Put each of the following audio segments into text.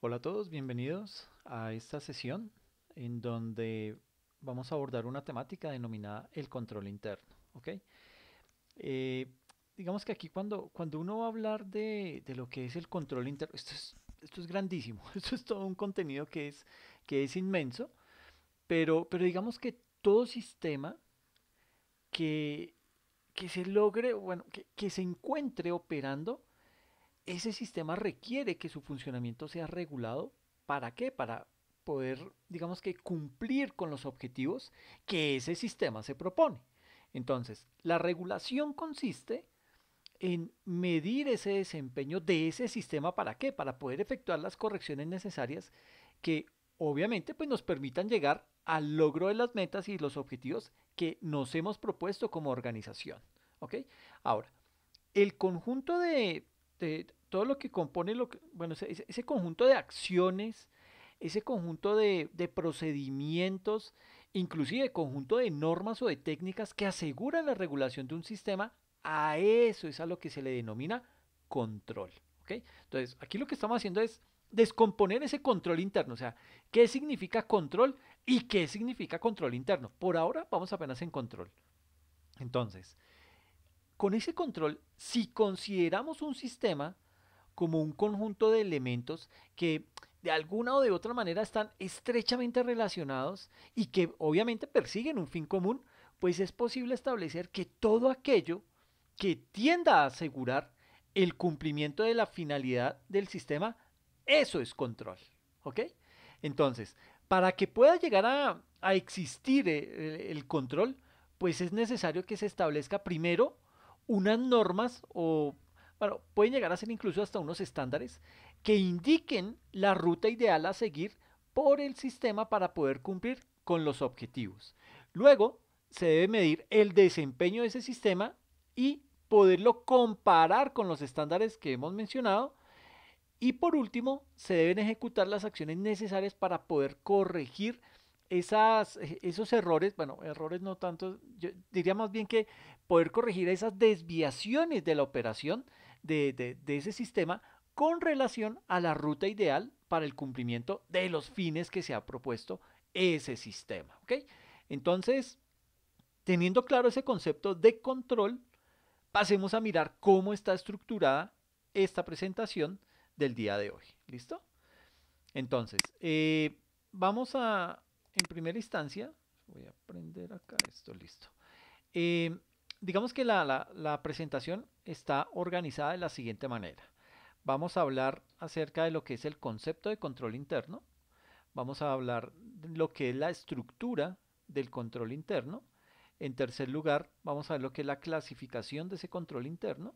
Hola a todos, bienvenidos a esta sesión en donde vamos a abordar una temática denominada el control interno. ¿okay? Eh, digamos que aquí cuando, cuando uno va a hablar de, de lo que es el control interno, esto es, esto es grandísimo, esto es todo un contenido que es, que es inmenso, pero, pero digamos que todo sistema que, que se logre, bueno, que, que se encuentre operando ese sistema requiere que su funcionamiento sea regulado. ¿Para qué? Para poder, digamos que, cumplir con los objetivos que ese sistema se propone. Entonces, la regulación consiste en medir ese desempeño de ese sistema para qué? Para poder efectuar las correcciones necesarias que obviamente pues, nos permitan llegar al logro de las metas y los objetivos que nos hemos propuesto como organización. Ahora, el conjunto de este, todo lo que compone, lo bueno, ese, conjunto de acciones, ese conjunto de, procedimientos, inclusive el conjunto de normas o de técnicas que aseguran la regulación de un sistema, a eso es a lo que se le denomina control. ¿okay? Entonces, aquí lo que estamos haciendo es descomponer ese control interno, o sea, ¿qué significa control y qué significa control interno? Por ahora vamos apenas en control. Entonces, con ese control, si consideramos un sistema como un conjunto de elementos que de alguna o de otra manera están estrechamente relacionados y que obviamente persiguen un fin común, pues es posible establecer que todo aquello que tienda a asegurar el cumplimiento de la finalidad del sistema, eso es control. ¿Ok? Entonces, para que pueda llegar a, existir eh, el control, pues es necesario que se establezca primero unas normas o, bueno, pueden llegar a ser incluso hasta unos estándares que indiquen la ruta ideal a seguir por el sistema para poder cumplir con los objetivos. Luego, se debe medir el desempeño de ese sistema y poderlo comparar con los estándares que hemos mencionado. Y por último, se deben ejecutar las acciones necesarias para poder corregir esas, eh, esos errores, bueno, errores no tanto, yo diría más bien que poder corregir esas desviaciones de la operación de, ese sistema con relación a la ruta ideal para el cumplimiento de los fines que se ha propuesto ese sistema. Entonces, teniendo claro ese concepto de control, pasemos a mirar cómo está estructurada esta presentación del día de hoy. ¿Listo? Entonces, eh, vamos a, en primera instancia, voy a prender acá esto, listo. Eh, digamos que la, presentación está organizada de la siguiente manera. Vamos a hablar acerca de lo que es el concepto de control interno, vamos a hablar de lo que es la estructura del control interno, en tercer lugar, vamos a ver lo que es la clasificación de ese control interno.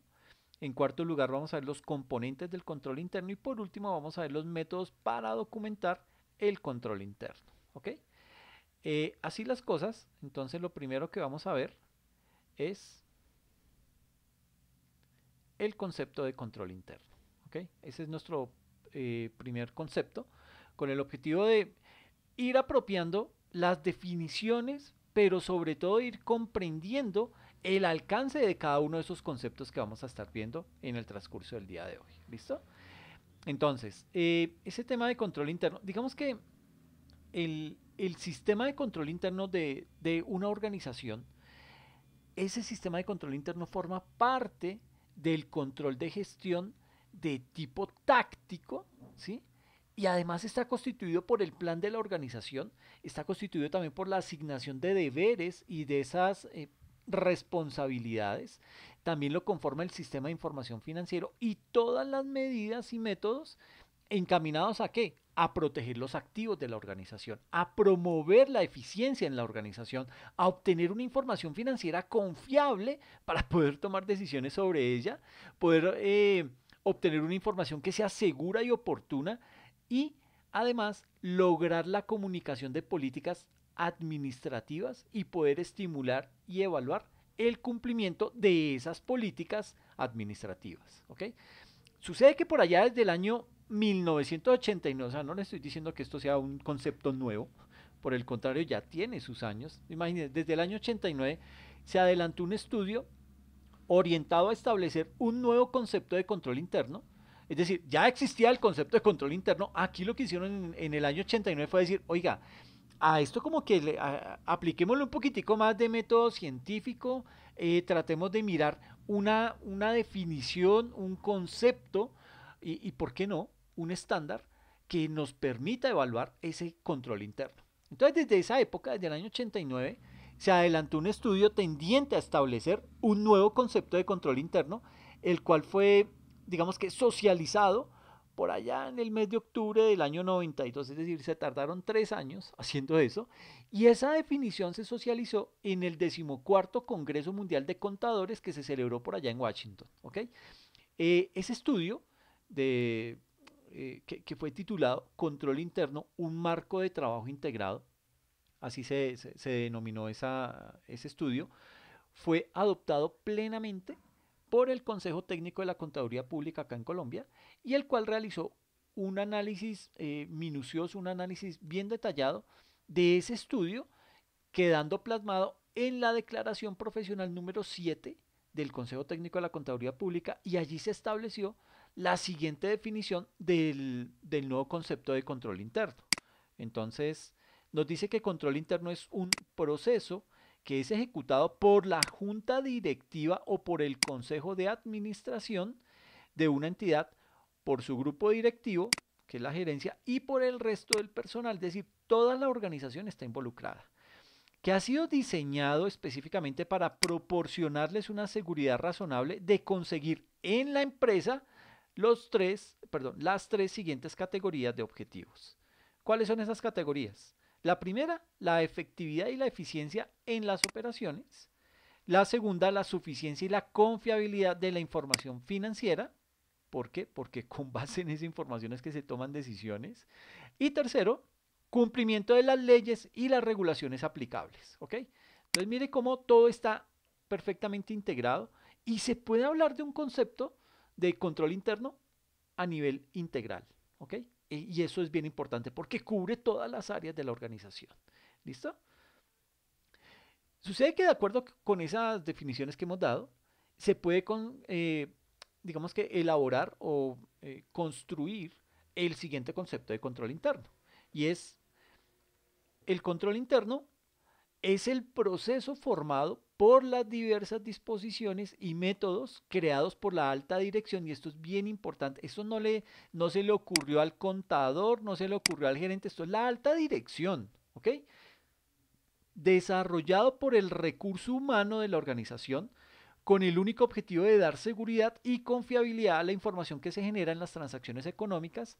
En cuarto lugar, vamos a ver los componentes del control interno. Y por último, vamos a ver los métodos para documentar el control interno. ¿Ok? Eh, así las cosas, entonces lo primero que vamos a ver es el concepto de control interno. ¿okay? Ese es nuestro eh, primer concepto, con el objetivo de ir apropiando las definiciones, pero sobre todo ir comprendiendo el alcance de cada uno de esos conceptos que vamos a estar viendo en el transcurso del día de hoy. ¿Listo? Entonces, eh, ese tema de control interno, digamos que el, el sistema de control interno de, una organización, ese sistema de control interno forma parte del control de gestión de tipo táctico, ¿sí? Y además está constituido por el plan de la organización, está constituido también por la asignación de deberes y de esas eh, responsabilidades. También lo conforma el sistema de información financiero y todas las medidas y métodos encaminados a qué? a proteger los activos de la organización, a promover la eficiencia en la organización, a obtener una información financiera confiable para poder tomar decisiones sobre ella, poder eh, obtener una información que sea segura y oportuna y además lograr la comunicación de políticas administrativas y poder estimular y evaluar el cumplimiento de esas políticas administrativas. Sucede que por allá desde el año 1989, o sea, no le estoy diciendo que esto sea un concepto nuevo, por el contrario, ya tiene sus años. Imagínense, desde el año 89 se adelantó un estudio orientado a establecer un nuevo concepto de control interno. Es decir, ya existía el concepto de control interno. Aquí lo que hicieron en, el año 89 fue decir, oiga, a esto como que le, un poquitico más de método científico, eh, tratemos de mirar una, una definición, un concepto y, por qué no, un estándar que nos permita evaluar ese control interno. Entonces, desde esa época, desde el año 89, se adelantó un estudio tendiente a establecer un nuevo concepto de control interno, el cual fue, digamos que, socializado por allá en el mes de octubre del año 92, es decir, se tardaron tres años haciendo eso, y esa definición se socializó en el decimocuarto Congreso Mundial de Contadores que se celebró por allá en Washington. okay eh, ese estudio de, eh, que, fue titulado Control Interno, un marco de trabajo integrado, así se, denominó esa, ese estudio, fue adoptado plenamente por el Consejo Técnico de la Contaduría Pública acá en Colombia, y el cual realizó un análisis eh, minucioso, un análisis bien detallado de ese estudio, quedando plasmado en la declaración profesional número 7 del Consejo Técnico de la Contaduría Pública y allí se estableció la siguiente definición del, nuevo concepto de control interno. Entonces, nos dice que control interno es un proceso que es ejecutado por la junta directiva o por el consejo de administración de una entidad, por su grupo directivo, que es la gerencia, y por el resto del personal, es decir, toda la organización está involucrada, que ha sido diseñado específicamente para proporcionarles una seguridad razonable de conseguir en la empresa los tres, perdón, las tres siguientes categorías de objetivos. ¿Cuáles son esas categorías? La primera, la efectividad y la eficiencia en las operaciones. La segunda, la suficiencia y la confiabilidad de la información financiera. ¿Por qué? Porque con base en esa información es que se toman decisiones. Y tercero, cumplimiento de las leyes y las regulaciones aplicables. ¿ok? Entonces mire cómo todo está perfectamente integrado y se puede hablar de un concepto de control interno a nivel integral. ¿ok? Y eso es bien importante porque cubre todas las áreas de la organización. ¿Listo? Sucede que de acuerdo con esas definiciones que hemos dado, se puede, con, eh, digamos que, elaborar o eh, construir el siguiente concepto de control interno. Y es, el control interno es el proceso formado por las diversas disposiciones y métodos creados por la alta dirección y esto es bien importante, esto no, le, no se le ocurrió al contador, no se le ocurrió al gerente, esto es la alta dirección, ¿ok? Desarrollado por el recurso humano de la organización con el único objetivo de dar seguridad y confiabilidad a la información que se genera en las transacciones económicas,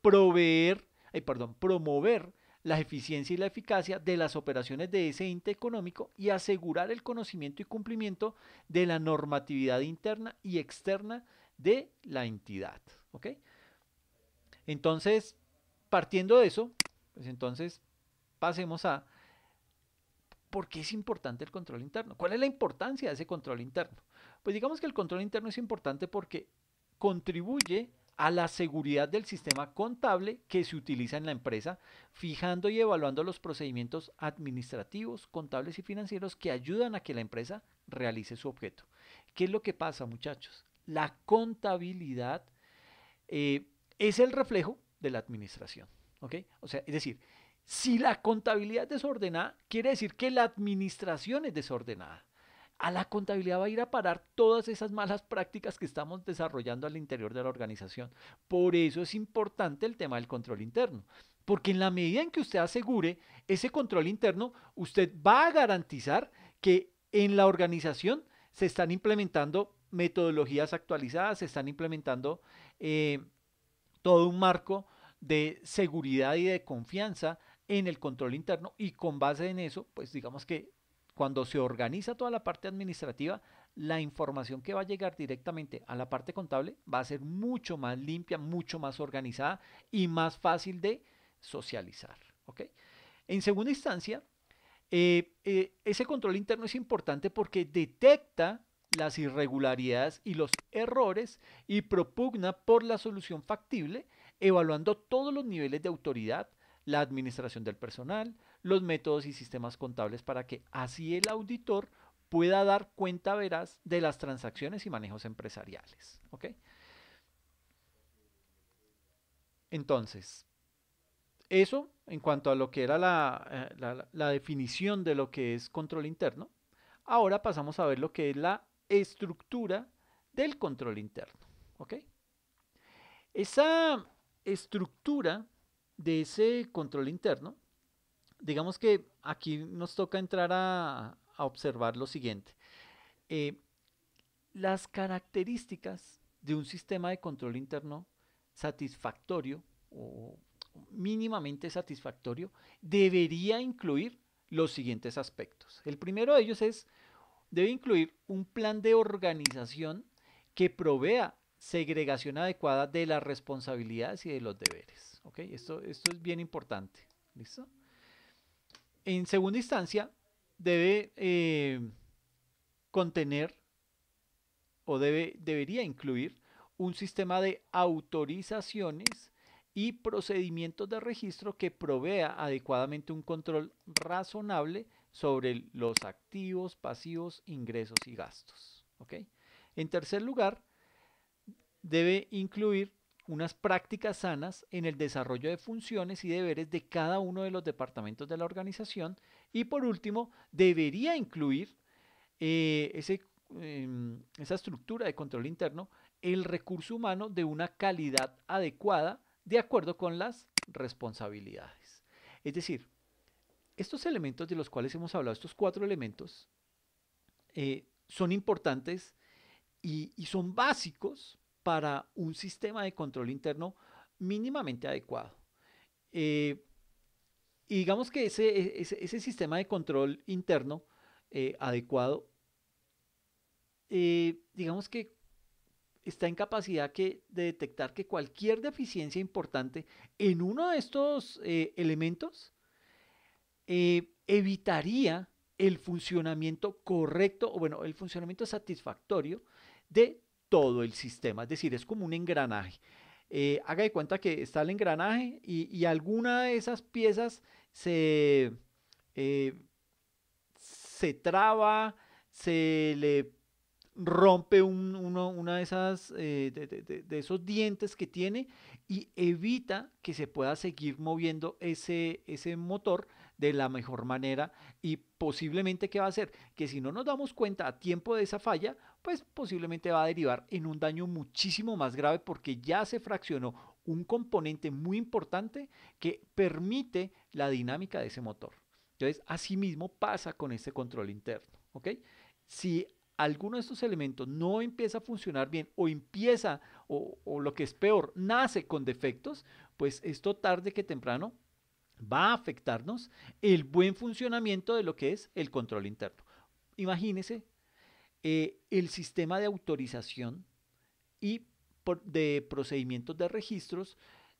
proveer, perdón, promover la eficiencia y la eficacia de las operaciones de ese ente económico y asegurar el conocimiento y cumplimiento de la normatividad interna y externa de la entidad. ¿ok? Entonces, partiendo de eso, pues entonces pasemos a ¿por qué es importante el control interno? ¿Cuál es la importancia de ese control interno? Pues digamos que el control interno es importante porque contribuye a la seguridad del sistema contable que se utiliza en la empresa, fijando y evaluando los procedimientos administrativos, contables y financieros que ayudan a que la empresa realice su objeto. ¿Qué es lo que pasa, muchachos? La contabilidad eh, es el reflejo de la administración. O sea, es decir, si la contabilidad es desordenada, quiere decir que la administración es desordenada a la contabilidad va a ir a parar todas esas malas prácticas que estamos desarrollando al interior de la organización. Por eso es importante el tema del control interno. Porque en la medida en que usted asegure ese control interno, usted va a garantizar que en la organización se están implementando metodologías actualizadas, se están implementando eh, todo un marco de seguridad y de confianza en el control interno y con base en eso, pues digamos que cuando se organiza toda la parte administrativa, la información que va a llegar directamente a la parte contable va a ser mucho más limpia, mucho más organizada y más fácil de socializar. En segunda instancia, eh, eh, ese control interno es importante porque detecta las irregularidades y los errores y propugna por la solución factible, evaluando todos los niveles de autoridad, la administración del personal, los métodos y sistemas contables para que así el auditor pueda dar cuenta veraz de las transacciones y manejos empresariales. ¿ok? Entonces, eso en cuanto a lo que era la, eh, la definición de lo que es control interno. Ahora pasamos a ver lo que es la estructura del control interno. ¿ok? Esa estructura de ese control interno digamos que aquí nos toca entrar a, observar lo siguiente. Eh, las características de un sistema de control interno satisfactorio o mínimamente satisfactorio debería incluir los siguientes aspectos. El primero de ellos es, debe incluir un plan de organización que provea segregación adecuada de las responsabilidades y de los deberes. ¿Ok? Esto, esto es bien importante. ¿Listo? En segunda instancia, debe eh, contener o debe, debería incluir un sistema de autorizaciones y procedimientos de registro que provea adecuadamente un control razonable sobre los activos, pasivos, ingresos y gastos. En tercer lugar, debe incluir unas prácticas sanas en el desarrollo de funciones y deberes de cada uno de los departamentos de la organización. Y por último, debería incluir eh, em, esa estructura de control interno el recurso humano de una calidad adecuada de acuerdo con las responsabilidades. Es decir, estos elementos de los cuales hemos hablado, estos cuatro elementos, eh, son importantes y son básicos para un sistema de control interno mínimamente adecuado. Eh, y digamos que e, ese, ese, sistema de control interno eh, adecuado, eh, digamos que está en capacidad que, de detectar que cualquier deficiencia importante en uno de estos elementos evitaría el funcionamiento correcto, o bueno, el funcionamiento satisfactorio de todo el sistema, es decir, es como un engranaje. Eh, haga de cuenta que está el engranaje y, alguna de esas piezas se, eh, se traba, se le rompe uno, una de esas eh, de, esos dientes que tiene y evita que se pueda seguir moviendo ese, ese motor de la mejor manera y posiblemente qué va a hacer? Que si no nos damos cuenta a tiempo de esa falla, pues posiblemente va a derivar en un daño muchísimo más grave porque ya se fraccionó un componente muy importante que permite la dinámica de ese motor. Entonces, asimismo pasa con este control interno, ¿ok? Si alguno de estos elementos no empieza a funcionar bien o empieza, o, lo que es peor, nace con defectos, pues esto tarde que temprano va a afectarnos el buen funcionamiento de lo que es el control interno. Imagínese eh, el sistema de autorización y de procedimientos de registros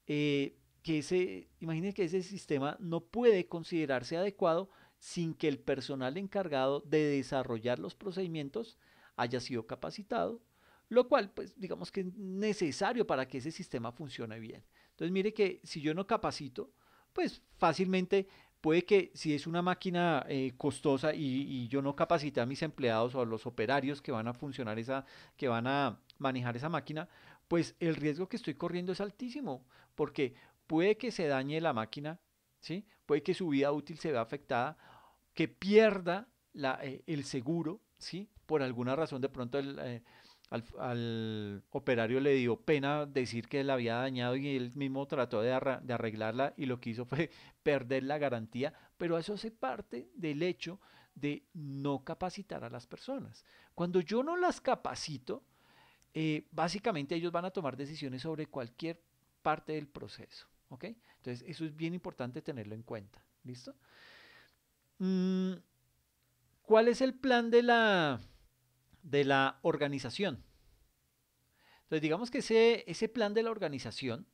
eh, que ese, imagínese que ese sistema no puede considerarse adecuado sin que el personal encargado de desarrollar los procedimientos haya sido capacitado, lo cual, pues, digamos que es necesario para que ese sistema funcione bien. Entonces, mire que si yo no capacito, pues fácilmente puede que si es una máquina eh, costosa y, yo no capacité a mis empleados o a los operarios que van a funcionar esa, que van a manejar esa máquina, pues el riesgo que estoy corriendo es altísimo, porque puede que se dañe la máquina, ¿sí? puede que su vida útil se vea afectada, que pierda eh, el seguro, ¿sí? por alguna razón de pronto el, eh, al, operario le dio pena decir que la había dañado y él mismo trató de, arreglarla y lo que hizo fue perder la garantía, pero eso hace parte del hecho de no capacitar a las personas. Cuando yo no las capacito, eh, básicamente ellos van a tomar decisiones sobre cualquier parte del proceso, Entonces eso es bien importante tenerlo en cuenta, ¿listo? Mm, ¿Cuál es el plan de la de la organización. Entonces, digamos que ese, ese plan de la organización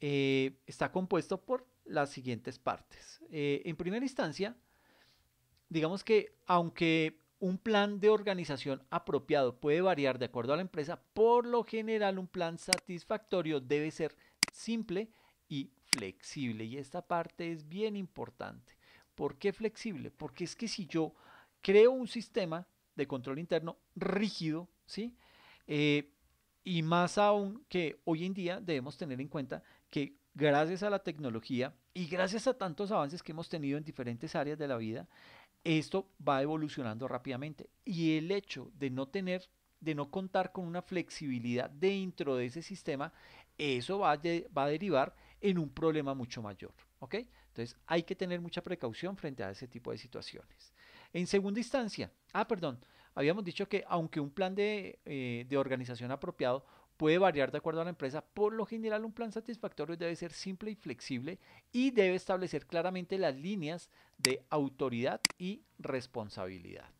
eh, está compuesto por las siguientes partes. Eh, en primera instancia, digamos que aunque un plan de organización apropiado puede variar de acuerdo a la empresa, por lo general un plan satisfactorio debe ser simple y flexible. Y esta parte es bien importante. ¿Por qué flexible? Porque es que si yo creo un sistema de control interno rígido, ¿sí? Eh, y más aún que hoy en día debemos tener en cuenta que gracias a la tecnología y gracias a tantos avances que hemos tenido en diferentes áreas de la vida, esto va evolucionando rápidamente. Y el hecho de no tener, de no contar con una flexibilidad dentro de ese sistema, eso va a, va a derivar en un problema mucho mayor. ¿ok? Entonces hay que tener mucha precaución frente a ese tipo de situaciones. En segunda instancia, ah, perdón, habíamos dicho que aunque un plan eh, de, organización apropiado puede variar de acuerdo a la empresa, por lo general un plan satisfactorio debe ser simple y flexible y debe establecer claramente las líneas de autoridad y responsabilidad.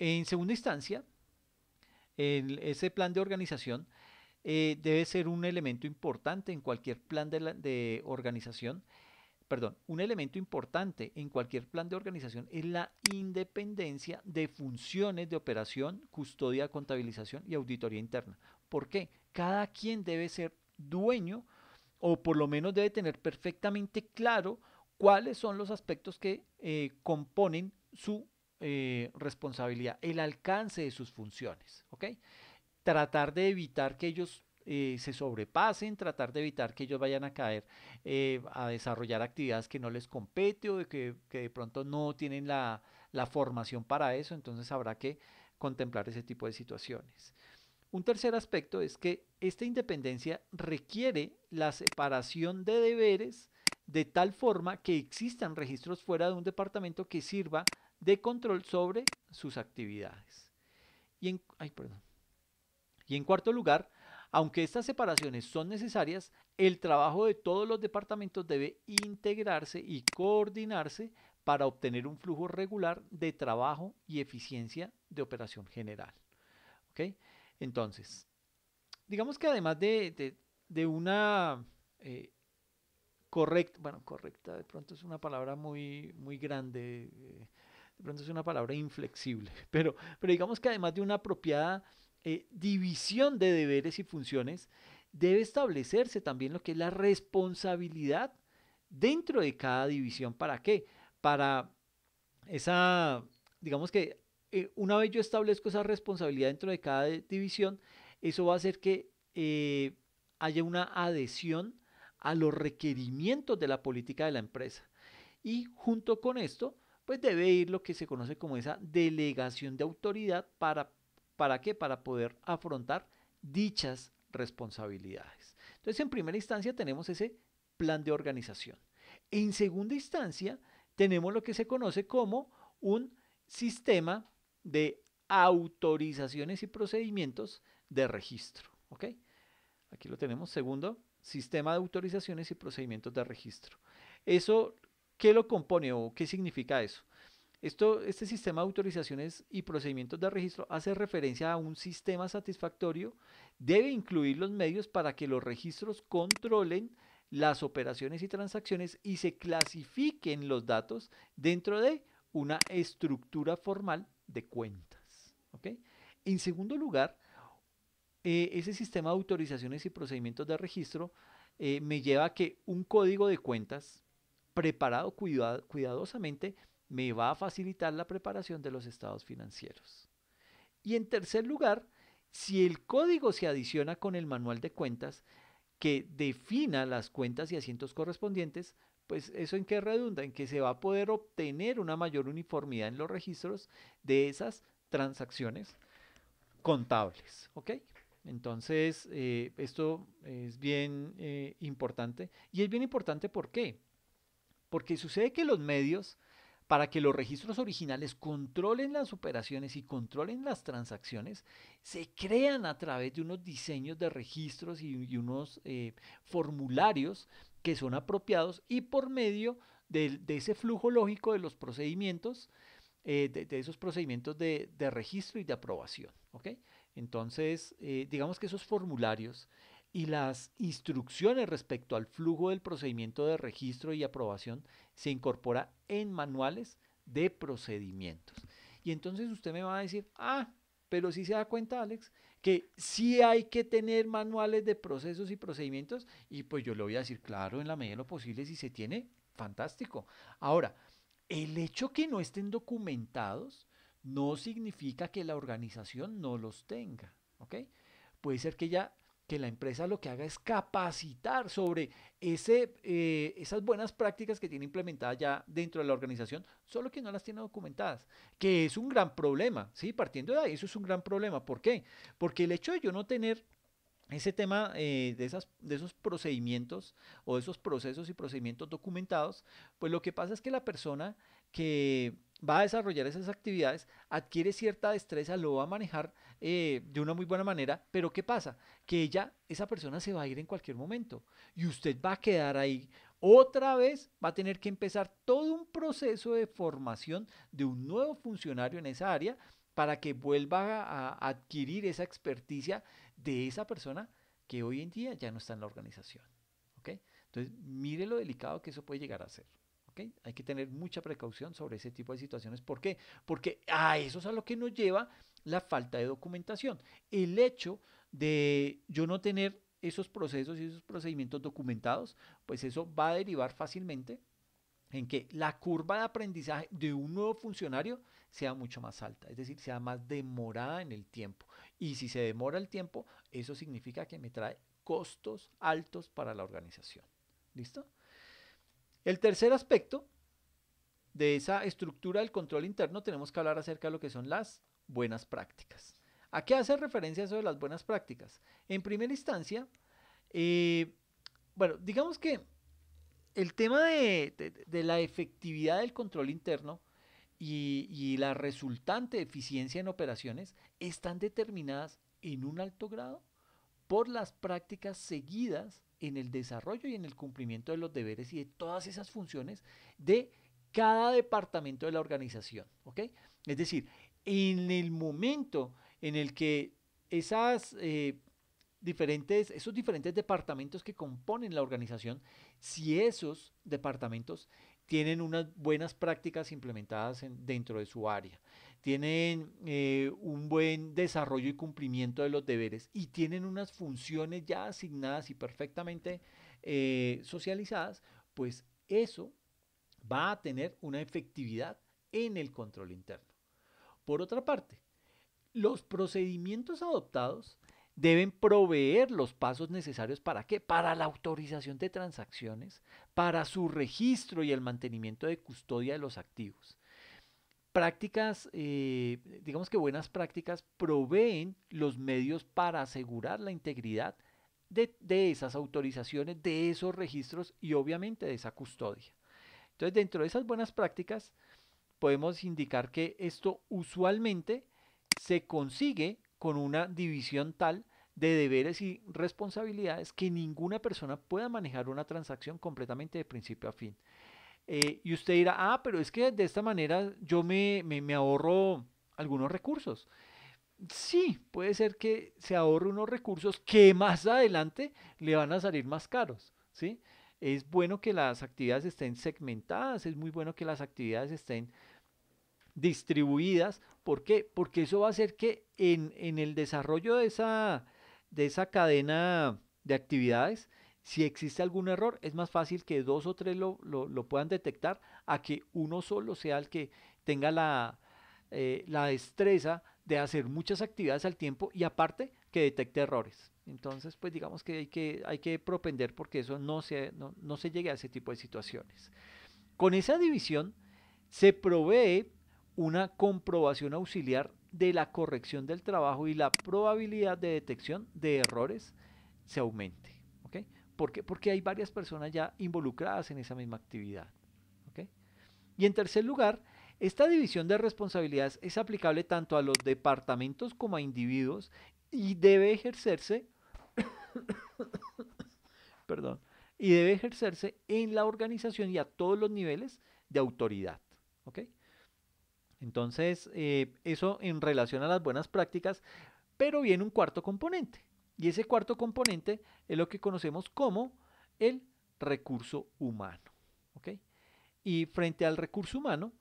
En segunda instancia, ese plan de organización eh, debe ser un elemento importante en cualquier plan de, de organización perdón, un elemento importante en cualquier plan de organización es la independencia de funciones de operación, custodia, contabilización y auditoría interna. ¿Por qué? Cada quien debe ser dueño o por lo menos debe tener perfectamente claro cuáles son los aspectos que eh, componen su eh, responsabilidad, el alcance de sus funciones. Tratar de evitar que ellos eh, se sobrepasen, tratar de evitar que ellos vayan a caer eh, a desarrollar actividades que no les compete o que, de pronto no tienen la, formación para eso, entonces habrá que contemplar ese tipo de situaciones. Un tercer aspecto es que esta independencia requiere la separación de deberes de tal forma que existan registros fuera de un departamento que sirva de control sobre sus actividades. Y en cuarto lugar, aunque estas separaciones son necesarias, el trabajo de todos los departamentos debe integrarse y coordinarse para obtener un flujo regular de trabajo y eficiencia de operación general. ¿ok? Entonces, digamos que además de, una eh, correcta, bueno, correcta de pronto es una palabra muy, muy grande, eh, de pronto es una palabra inflexible, pero, pero digamos que además de una apropiada eh, división de deberes y funciones, debe establecerse también lo que es la responsabilidad dentro de cada división. ¿Para qué? Para esa, digamos que eh, una vez yo establezco esa responsabilidad dentro de cada división, eso va a hacer que eh, haya una adhesión a los requerimientos de la política de la empresa. Y junto con esto, pues debe ir lo que se conoce como esa delegación de autoridad para ¿Para qué? Para poder afrontar dichas responsabilidades. Entonces, en primera instancia tenemos ese plan de organización. En segunda instancia, tenemos lo que se conoce como un sistema de autorizaciones y procedimientos de registro. ¿ok? Aquí lo tenemos. Segundo, sistema de autorizaciones y procedimientos de registro. ¿Eso qué lo compone o qué significa eso? este sistema de autorizaciones y procedimientos de registro hace referencia a un sistema satisfactorio, debe incluir los medios para que los registros controlen las operaciones y transacciones y se clasifiquen los datos dentro de una estructura formal de cuentas. En segundo lugar, eh, ese sistema de autorizaciones y procedimientos de registro eh, me lleva a que un código de cuentas preparado cuidadosamente me va a facilitar la preparación de los estados financieros. Y en tercer lugar, si el código se adiciona con el manual de cuentas que defina las cuentas y asientos correspondientes, pues eso en qué redunda, en que se va a poder obtener una mayor uniformidad en los registros de esas transacciones contables. ¿ok? Entonces, eh, esto es bien eh, importante. Y es bien importante ¿por qué? Porque sucede que los medios para que los registros originales controlen las operaciones y controlen las transacciones, se crean a través de unos diseños de registros y, unos eh, formularios que son apropiados y por medio de, ese flujo lógico de los procedimientos, eh, de, esos procedimientos de, registro y de aprobación. ¿ok? Entonces, eh, digamos que esos formularios y las instrucciones respecto al flujo del procedimiento de registro y aprobación se incorpora en manuales de procedimientos. Y entonces usted me va a decir, ah, pero si sí se da cuenta, Alex, que sí hay que tener manuales de procesos y procedimientos. Y pues yo le voy a decir, claro, en la medida de lo posible, si se tiene, fantástico. Ahora, el hecho que no estén documentados no significa que la organización no los tenga, ¿ok? Puede ser que ya que la empresa lo que haga es capacitar sobre ese, eh, esas buenas prácticas que tiene implementadas ya dentro de la organización, solo que no las tiene documentadas, que es un gran problema, ¿sí? Partiendo de ahí, eso es un gran problema. ¿Por qué? Porque el hecho de yo no tener ese tema eh, de, esas, de esos procedimientos o esos procesos y procedimientos documentados, pues lo que pasa es que la persona que va a desarrollar esas actividades, adquiere cierta destreza, lo va a manejar eh, de una muy buena manera, pero ¿qué pasa? Que ella, esa persona se va a ir en cualquier momento y usted va a quedar ahí. Otra vez va a tener que empezar todo un proceso de formación de un nuevo funcionario en esa área para que vuelva a, adquirir esa experticia de esa persona que hoy en día ya no está en la organización. Entonces, mire lo delicado que eso puede llegar a ser. Hay que tener mucha precaución sobre ese tipo de situaciones. ¿Por qué? Porque a ah, eso es a lo que nos lleva la falta de documentación. El hecho de yo no tener esos procesos y esos procedimientos documentados, pues eso va a derivar fácilmente en que la curva de aprendizaje de un nuevo funcionario sea mucho más alta, es decir, sea más demorada en el tiempo. Y si se demora el tiempo, eso significa que me trae costos altos para la organización. ¿Listo? El tercer aspecto de esa estructura del control interno tenemos que hablar acerca de lo que son las buenas prácticas. ¿A qué hace referencia eso de las buenas prácticas? En primera instancia, eh, bueno, digamos que el tema de, la efectividad del control interno y la resultante eficiencia en operaciones están determinadas en un alto grado por las prácticas seguidas en el desarrollo y en el cumplimiento de los deberes y de todas esas funciones de cada departamento de la organización. Es decir, en el momento en el que esas, eh, diferentes, esos diferentes departamentos que componen la organización, si esos departamentos tienen unas buenas prácticas implementadas dentro de su área, tienen eh, un buen desarrollo y cumplimiento de los deberes y tienen unas funciones ya asignadas y perfectamente eh, socializadas, pues eso va a tener una efectividad en el control interno. Por otra parte, los procedimientos adoptados deben proveer los pasos necesarios para qué? Para la autorización de transacciones, para su registro y el mantenimiento de custodia de los activos prácticas, eh, digamos que buenas prácticas, proveen los medios para asegurar la integridad de, de, esas autorizaciones, de esos registros y obviamente de esa custodia. Entonces, dentro de esas buenas prácticas, podemos indicar que esto usualmente se consigue con una división tal de deberes y responsabilidades que ninguna persona pueda manejar una transacción completamente de principio a fin. Eh, y usted dirá, ah, pero es que de esta manera yo me, ahorro algunos recursos. Sí, puede ser que se ahorre unos recursos que más adelante le van a salir más caros, ¿sí? Es bueno que las actividades estén segmentadas, es muy bueno que las actividades estén distribuidas. ¿Por qué? Porque eso va a hacer que en, el desarrollo de esa, de esa cadena de actividades, si existe algún error, es más fácil que dos o tres lo, puedan detectar a que uno solo sea el que tenga eh, la, destreza de hacer muchas actividades al tiempo y aparte que detecte errores. Entonces, pues digamos que hay que, hay que propender porque eso no se, no, no se llegue a ese tipo de situaciones. Con esa división se provee una comprobación auxiliar de la corrección del trabajo y la probabilidad de detección de errores se aumente. ¿Por qué? Porque hay varias personas ya involucradas en esa misma actividad. Y en tercer lugar, esta división de responsabilidades es aplicable tanto a los departamentos como a individuos y debe ejercerse, y debe ejercerse en la organización y a todos los niveles de autoridad. Entonces, eh, eso en relación a las buenas prácticas, pero viene un cuarto componente, y ese cuarto componente es lo que conocemos como el recurso humano. ¿ok? Y frente al recurso humano,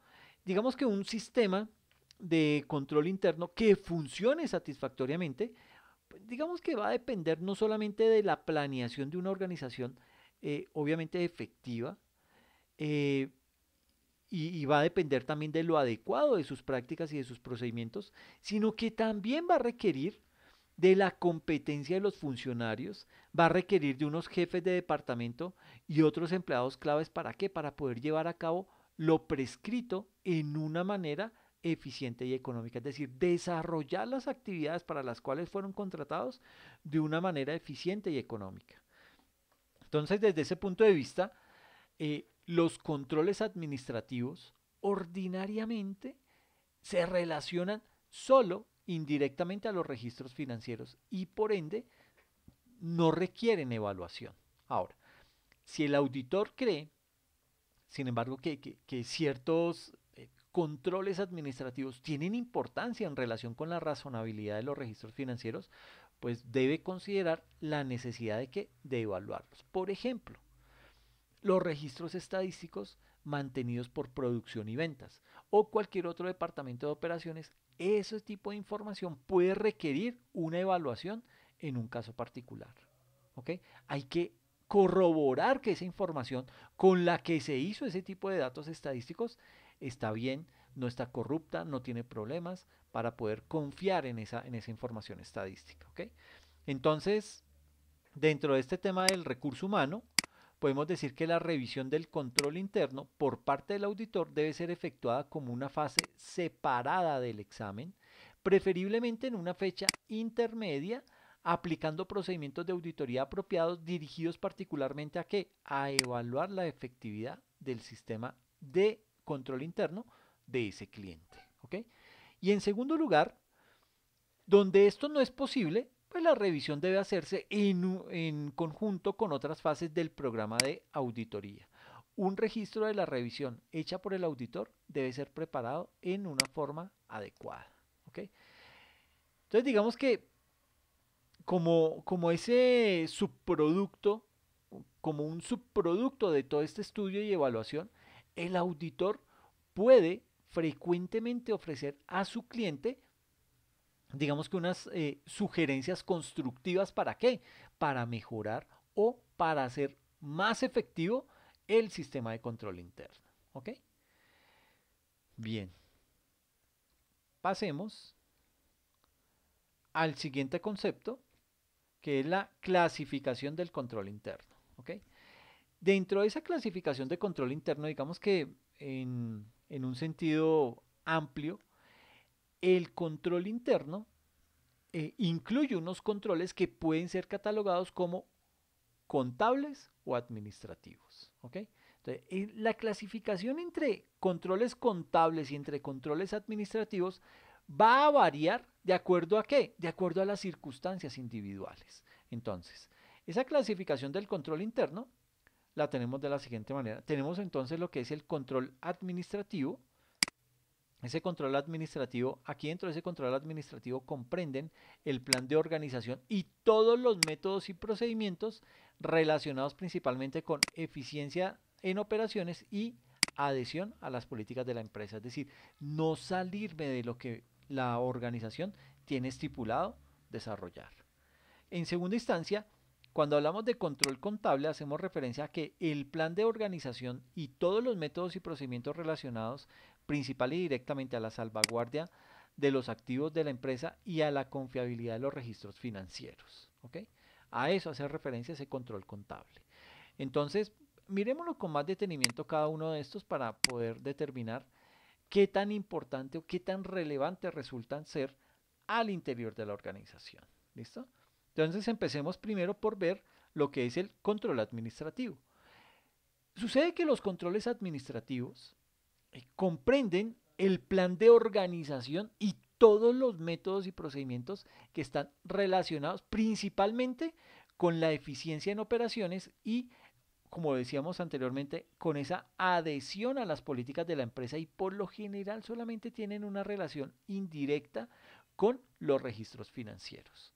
digamos que un sistema de control interno que funcione satisfactoriamente, digamos que va a depender no solamente de la planeación de una organización, eh, obviamente efectiva, eh, y, va a depender también de lo adecuado de sus prácticas y de sus procedimientos, sino que también va a requerir de la competencia de los funcionarios va a requerir de unos jefes de departamento y otros empleados claves para qué? Para poder llevar a cabo lo prescrito en una manera eficiente y económica, es decir, desarrollar las actividades para las cuales fueron contratados de una manera eficiente y económica. Entonces, desde ese punto de vista, eh, los controles administrativos ordinariamente se relacionan solo indirectamente a los registros financieros y por ende no requieren evaluación. Ahora, si el auditor cree, sin embargo, que, ciertos eh, controles administrativos tienen importancia en relación con la razonabilidad de los registros financieros, pues debe considerar la necesidad de, que, de evaluarlos. Por ejemplo, los registros estadísticos mantenidos por producción y ventas o cualquier otro departamento de operaciones ese tipo de información puede requerir una evaluación en un caso particular. ¿ok? Hay que corroborar que esa información con la que se hizo ese tipo de datos estadísticos está bien, no está corrupta, no tiene problemas para poder confiar en esa, en esa información estadística. ¿ok? Entonces, dentro de este tema del recurso humano, podemos decir que la revisión del control interno por parte del auditor debe ser efectuada como una fase separada del examen, preferiblemente en una fecha intermedia, aplicando procedimientos de auditoría apropiados dirigidos particularmente a qué? A evaluar la efectividad del sistema de control interno de ese cliente. Y en segundo lugar, donde esto no es posible, pues, la revisión debe hacerse en, conjunto con otras fases del programa de auditoría. Un registro de la revisión hecha por el auditor debe ser preparado en una forma adecuada. Entonces digamos que como, como ese subproducto, como un subproducto de todo este estudio y evaluación, el auditor puede frecuentemente ofrecer a su cliente digamos que unas eh, sugerencias constructivas para qué? Para mejorar o para hacer más efectivo el sistema de control interno. ¿Ok? Bien. Pasemos al siguiente concepto, que es la clasificación del control interno. ¿Ok? Dentro de esa clasificación de control interno, digamos que en, en un sentido amplio, el control interno eh, incluye unos controles que pueden ser catalogados como contables o administrativos. Entonces, eh, la clasificación entre controles contables y entre controles administrativos va a variar de acuerdo a qué? De acuerdo a las circunstancias individuales. Entonces, esa clasificación del control interno la tenemos de la siguiente manera. Tenemos entonces lo que es el control administrativo, ese control administrativo, aquí dentro de ese control administrativo comprenden el plan de organización y todos los métodos y procedimientos relacionados principalmente con eficiencia en operaciones y adhesión a las políticas de la empresa. Es decir, no salirme de lo que la organización tiene estipulado desarrollar. En segunda instancia, cuando hablamos de control contable, hacemos referencia a que el plan de organización y todos los métodos y procedimientos relacionados principal y directamente a la salvaguardia de los activos de la empresa y a la confiabilidad de los registros financieros. ¿okay? A eso hace referencia ese control contable. Entonces, miremoslo con más detenimiento cada uno de estos para poder determinar qué tan importante o qué tan relevante resultan ser al interior de la organización. ¿Listo? Entonces empecemos primero por ver lo que es el control administrativo. Sucede que los controles administrativos comprenden el plan de organización y todos los métodos y procedimientos que están relacionados principalmente con la eficiencia en operaciones y, como decíamos anteriormente, con esa adhesión a las políticas de la empresa y por lo general solamente tienen una relación indirecta con los registros financieros.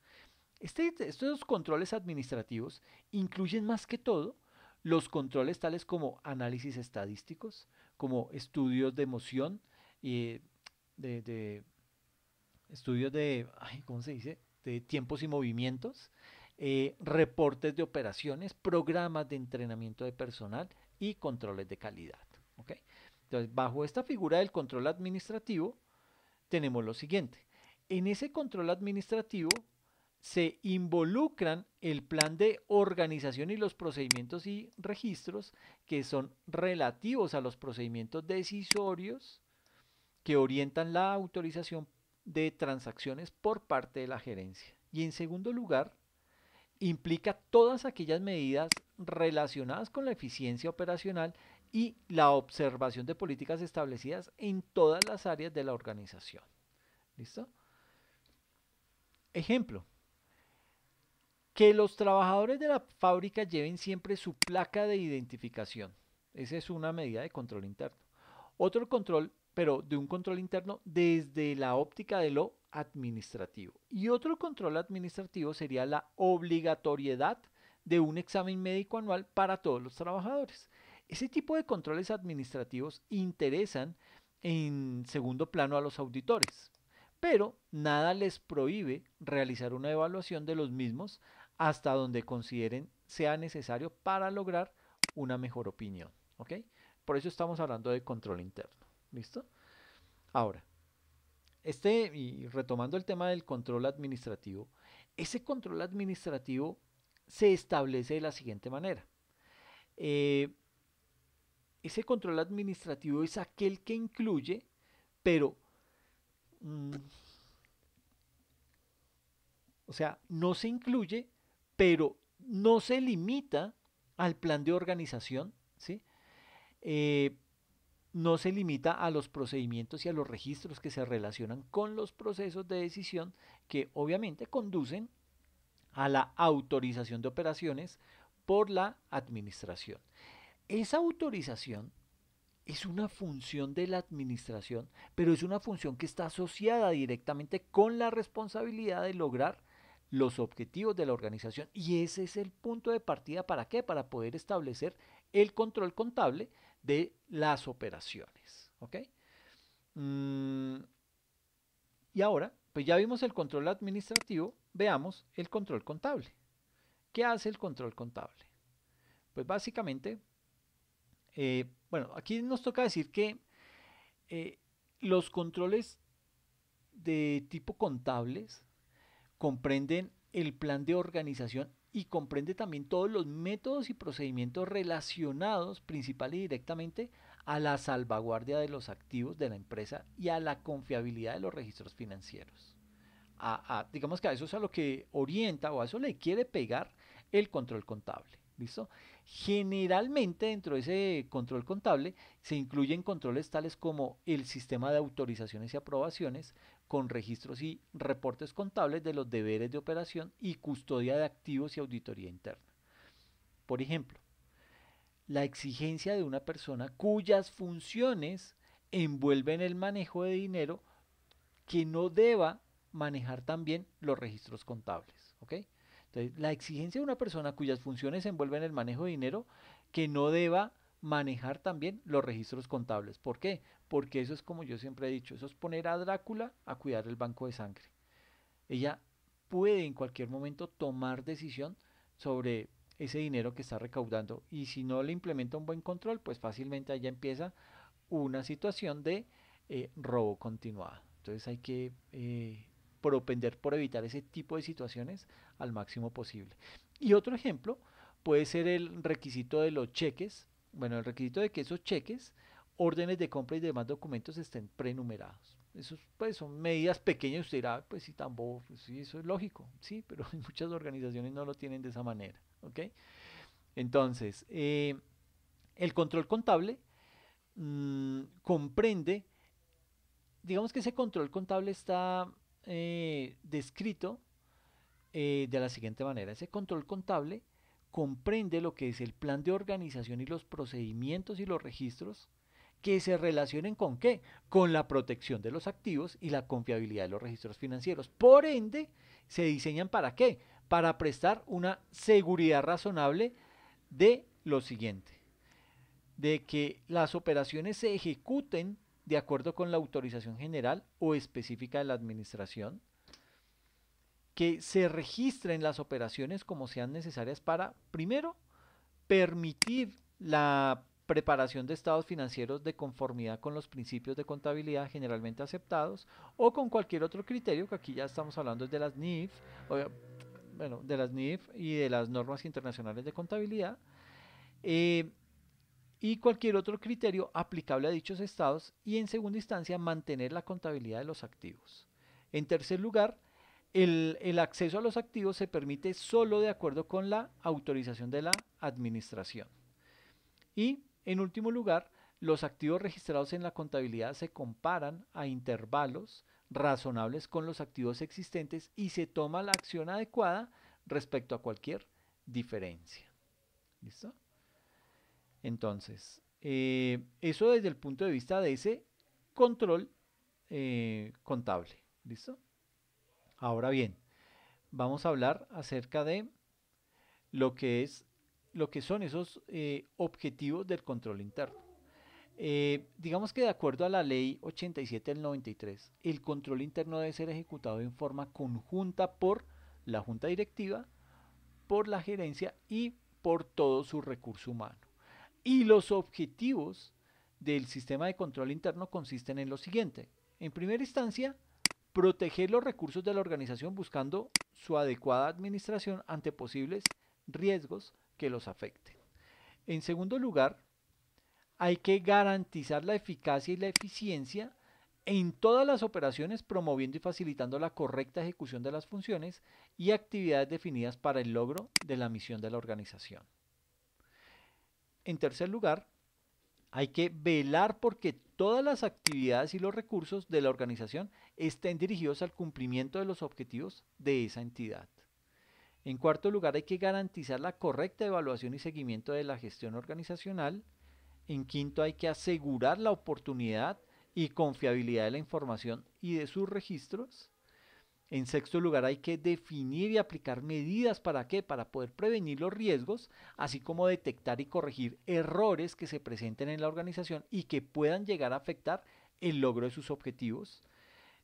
Este, estos controles administrativos incluyen más que todo los controles tales como análisis estadísticos, como estudios de emoción, y de, estudios de, se dice? De tiempos y movimientos, eh, reportes de operaciones, programas de entrenamiento de personal y controles de calidad. Entonces, bajo esta figura del control administrativo, tenemos lo siguiente. En ese control administrativo se involucran el plan de organización y los procedimientos y registros que son relativos a los procedimientos decisorios que orientan la autorización de transacciones por parte de la gerencia. Y en segundo lugar, implica todas aquellas medidas relacionadas con la eficiencia operacional y la observación de políticas establecidas en todas las áreas de la organización. ¿Listo? Ejemplo, que los trabajadores de la fábrica lleven siempre su placa de identificación. Esa es una medida de control interno. Otro control, pero de un control interno desde la óptica de lo administrativo. Y otro control administrativo sería la obligatoriedad de un examen médico anual para todos los trabajadores. Ese tipo de controles administrativos interesan en segundo plano a los auditores, pero nada les prohíbe realizar una evaluación de los mismos hasta donde consideren sea necesario para lograr una mejor opinión. ¿ok? Por eso estamos hablando de control interno. ¿Listo? Ahora, este, y retomando el tema del control administrativo, ese control administrativo se establece de la siguiente manera. Eh, ese control administrativo es aquel que incluye, pero, mm, o sea, no se incluye pero no se limita al plan de organización, eh, no se limita a los procedimientos y a los registros que se relacionan con los procesos de decisión que obviamente conducen a la autorización de operaciones por la administración. Esa autorización es una función de la administración, pero es una función que está asociada directamente con la responsabilidad de lograr los objetivos de la organización. Y ese es el punto de partida para qué? Para poder establecer el control contable de las operaciones. ¿ok? Mm, y ahora, pues ya vimos el control administrativo, veamos el control contable. ¿Qué hace el control contable? Pues básicamente, eh, bueno, aquí nos toca decir que eh, los controles de tipo contables comprenden el plan de organización y comprende también todos los métodos y procedimientos relacionados principal y directamente a la salvaguardia de los activos de la empresa y a la confiabilidad de los registros financieros. digamos que a eso es a lo que orienta o a eso le quiere pegar el control contable. ¿Listo? Generalmente dentro de ese control contable se incluyen controles tales como el sistema de autorizaciones y aprobaciones con registros y reportes contables de los deberes de operación y custodia de activos y auditoría interna. Por ejemplo, la exigencia de una persona cuyas funciones envuelven el manejo de dinero que no deba manejar también los registros contables. ¿okay? la exigencia de una persona cuyas funciones envuelven el manejo de dinero que no deba manejar también los registros contables. ¿Por qué? Porque eso es como yo siempre he dicho, eso es poner a Drácula a cuidar el banco de sangre. Ella puede en cualquier momento tomar decisión sobre ese dinero que está recaudando y si no le implementa un buen control, pues fácilmente allá empieza una situación de eh, robo continuado. Entonces hay que eh, propender por evitar ese tipo de situaciones al máximo posible. Y otro ejemplo puede ser el requisito de los cheques, bueno, el requisito de que esos cheques, órdenes de compra y demás documentos estén prenumerados. Eso pues, son medidas pequeñas, usted dirá, pues sí, tampoco, pues, sí, eso es lógico, sí, pero muchas organizaciones no lo tienen de esa manera, ¿ok? Entonces, eh, el control contable mm, comprende, digamos que ese control contable está eh, descrito eh, de la siguiente manera. Ese control contable comprende lo que es el plan de organización y los procedimientos y los registros que se relacionen con qué? Con la protección de los activos y la confiabilidad de los registros financieros. Por ende, se diseñan para qué? Para prestar una seguridad razonable de lo siguiente, de que las operaciones se ejecuten de acuerdo con la autorización general o específica de la administración, que se registren las operaciones como sean necesarias para, primero, permitir la preparación de estados financieros de conformidad con los principios de contabilidad generalmente aceptados o con cualquier otro criterio, que aquí ya estamos hablando de las NIF, bueno, de las NIF y de las normas internacionales de contabilidad. Eh, y cualquier otro criterio aplicable a dichos estados y en segunda instancia mantener la contabilidad de los activos. En tercer lugar, el, acceso a los activos se permite solo de acuerdo con la autorización de la administración. Y en último lugar, los activos registrados en la contabilidad se comparan a intervalos razonables con los activos existentes y se toma la acción adecuada respecto a cualquier diferencia. ¿Listo? Entonces, eh, eso desde el punto de vista de ese control eh, contable. ¿Listo? Ahora bien, vamos a hablar acerca de lo que, es, lo que son esos eh, objetivos del control interno. digamos que de acuerdo a la ley 87 del 93, el control interno debe ser ejecutado en forma conjunta por la junta directiva, por la gerencia y por todo su recurso humano. Y los objetivos del sistema de control interno consisten en lo siguiente. En primera instancia, proteger los recursos de la organización buscando su adecuada administración ante posibles riesgos que los afecten. En segundo lugar, hay que garantizar la eficacia y la eficiencia en todas las operaciones promoviendo y facilitando la correcta ejecución de las funciones y actividades definidas para el logro de la misión de la organización en tercer lugar, hay que velar porque todas las actividades y los recursos de la organización estén dirigidos al cumplimiento de los objetivos de esa entidad. En cuarto lugar, hay que garantizar la correcta evaluación y seguimiento de la gestión organizacional. En quinto, hay que asegurar la oportunidad y confiabilidad de la información y de sus registros. En sexto lugar, hay que definir y aplicar medidas para qué? Para poder prevenir los riesgos, así como detectar y corregir errores que se presenten en la organización y que puedan llegar a afectar el logro de sus objetivos.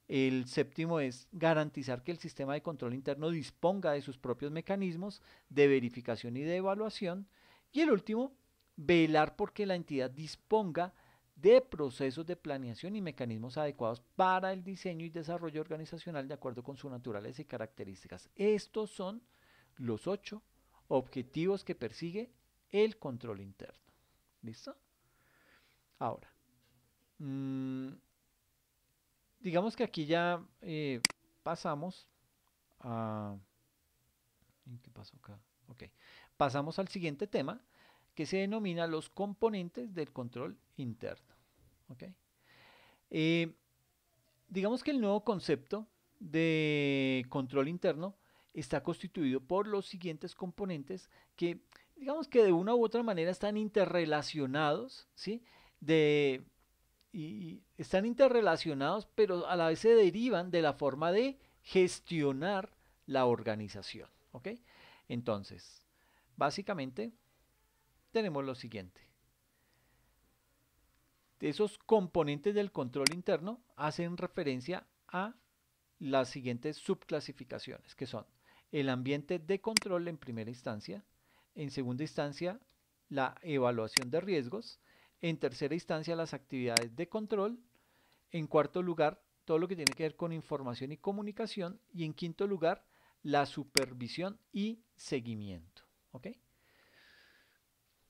El séptimo es garantizar que el sistema de control interno disponga de sus propios mecanismos de verificación y de evaluación. Y el último, velar porque la entidad disponga de procesos de planeación y mecanismos adecuados para el diseño y desarrollo organizacional de acuerdo con su naturaleza y características. Estos son los ocho objetivos que persigue el control interno. ¿Listo? Ahora, mm, digamos que aquí ya eh, pasamos qué acá? Pasamos al siguiente tema, que se denomina los componentes del control interno. Eh, digamos que el nuevo concepto de control interno está constituido por los siguientes componentes que, digamos que de una u otra manera están interrelacionados, ¿sí? De, y están interrelacionados, pero a la vez se derivan de la forma de gestionar la organización, ¿ok? Entonces, básicamente tenemos lo siguiente. Esos componentes del control interno hacen referencia a las siguientes subclasificaciones, que son el ambiente de control en primera instancia, en segunda instancia la evaluación de riesgos, en tercera instancia las actividades de control, en cuarto lugar todo lo que tiene que ver con información y comunicación y en quinto lugar la supervisión y seguimiento. ¿okay?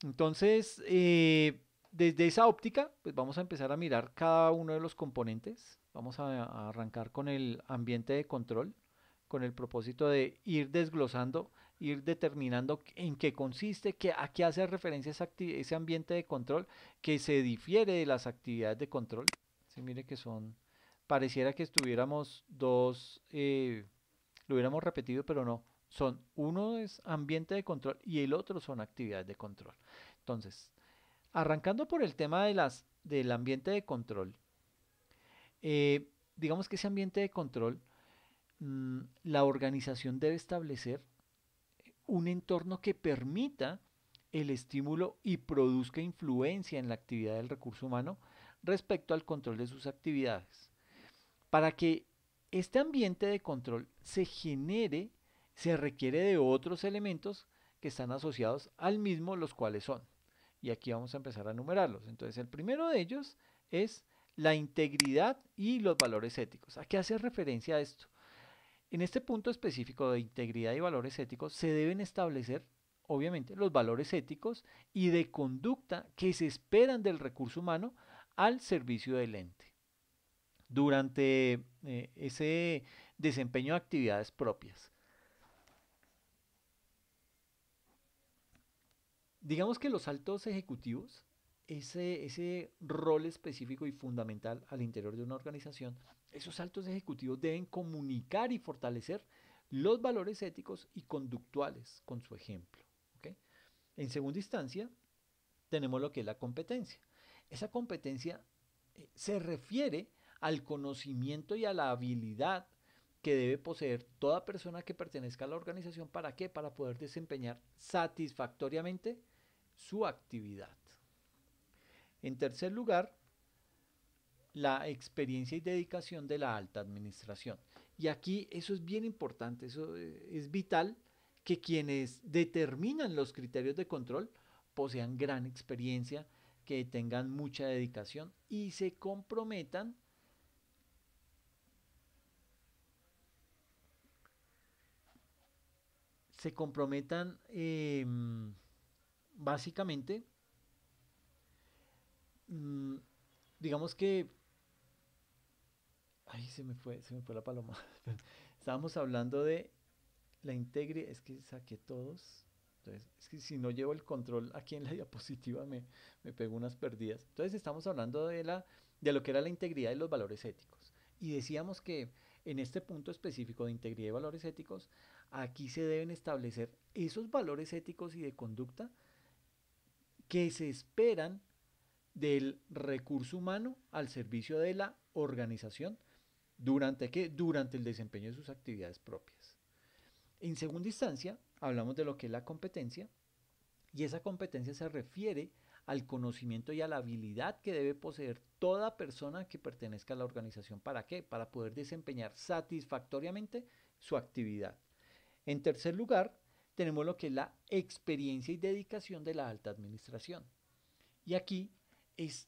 Entonces, eh, desde esa óptica, pues vamos a empezar a mirar cada uno de los componentes. Vamos a, arrancar con el ambiente de control, con el propósito de ir desglosando, ir determinando en qué consiste, qué a qué hace referencia ese, ambiente de control, que se difiere de las actividades de control. Sí, mire que son, pareciera que estuviéramos dos, eh, lo hubiéramos repetido, pero no. Son uno es ambiente de control y el otro son actividades de control. Entonces, arrancando por el tema de las, del ambiente de control, eh, digamos que ese ambiente de control, mm, la organización debe establecer un entorno que permita el estímulo y produzca influencia en la actividad del recurso humano respecto al control de sus actividades. Para que este ambiente de control se genere se requiere de otros elementos que están asociados al mismo, los cuales son. Y aquí vamos a empezar a numerarlos. Entonces, el primero de ellos es la integridad y los valores éticos. ¿A qué hace referencia esto? En este punto específico de integridad y valores éticos se deben establecer, obviamente, los valores éticos y de conducta que se esperan del recurso humano al servicio del ente durante eh, ese desempeño de actividades propias. Digamos que los altos ejecutivos, ese, ese rol específico y fundamental al interior de una organización, esos altos ejecutivos deben comunicar y fortalecer los valores éticos y conductuales con su ejemplo. En segunda instancia, tenemos lo que es la competencia. Esa competencia eh, se refiere al conocimiento y a la habilidad que debe poseer toda persona que pertenezca a la organización. ¿Para qué? Para poder desempeñar satisfactoriamente su actividad. En tercer lugar, la experiencia y dedicación de la alta administración. Y aquí eso es bien importante, eso eh, es vital que quienes determinan los criterios de control posean gran experiencia, que tengan mucha dedicación y se comprometan se comprometan em, básicamente, mm, digamos que... Ay, se me fue, se me fue la paloma. Estábamos hablando de la integridad. Es que saqué todos. Entonces, es que si no llevo el control aquí en la diapositiva me, me pego unas perdidas. Entonces estamos hablando de, de lo que era la integridad y los valores éticos. Y decíamos que en este punto específico de integridad y valores éticos, aquí se deben establecer esos valores éticos y de conducta que se esperan del recurso humano al servicio de la organización durante Durante el desempeño de sus actividades propias. En segunda instancia, hablamos de lo que es la competencia y esa competencia se refiere al conocimiento y a la habilidad que debe poseer toda persona que pertenezca a la organización. ¿Para qué? Para poder desempeñar satisfactoriamente su actividad. En tercer lugar, tenemos lo que es la experiencia y dedicación de la alta administración. Y aquí es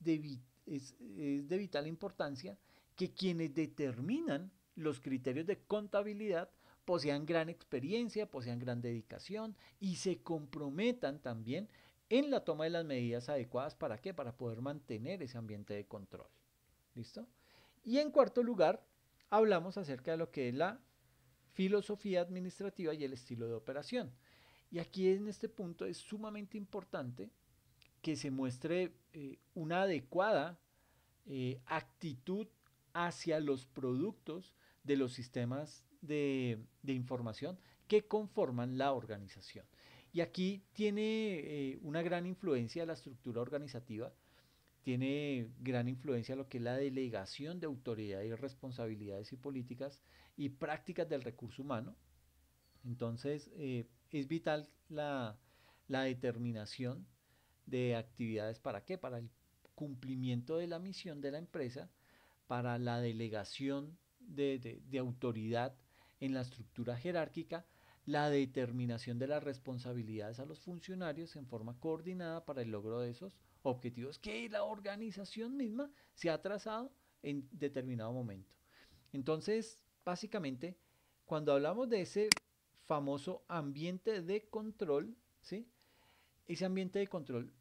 de, es, de vital importancia que quienes determinan los criterios de contabilidad posean gran experiencia, posean gran dedicación y se comprometan también en la toma de las medidas adecuadas para qué? Para poder mantener ese ambiente de control. ¿Listo? Y en cuarto lugar, hablamos acerca de lo que es la filosofía administrativa y el estilo de operación. Y aquí en este punto es sumamente importante que se muestre eh, una adecuada eh, actitud hacia los productos de los sistemas de, información que conforman la organización. Y aquí tiene eh, una gran influencia la estructura organizativa tiene gran influencia lo que es la delegación de autoridad y responsabilidades y políticas y prácticas del recurso humano. Entonces, eh, es vital la, determinación de actividades para qué? Para el cumplimiento de la misión de la empresa, para la delegación de, autoridad en la estructura jerárquica, la determinación de las responsabilidades a los funcionarios en forma coordinada para el logro de esos objetivos que la organización misma se ha trazado en determinado momento. Entonces, básicamente, cuando hablamos de ese famoso ambiente de control, ¿sí? ese ambiente de control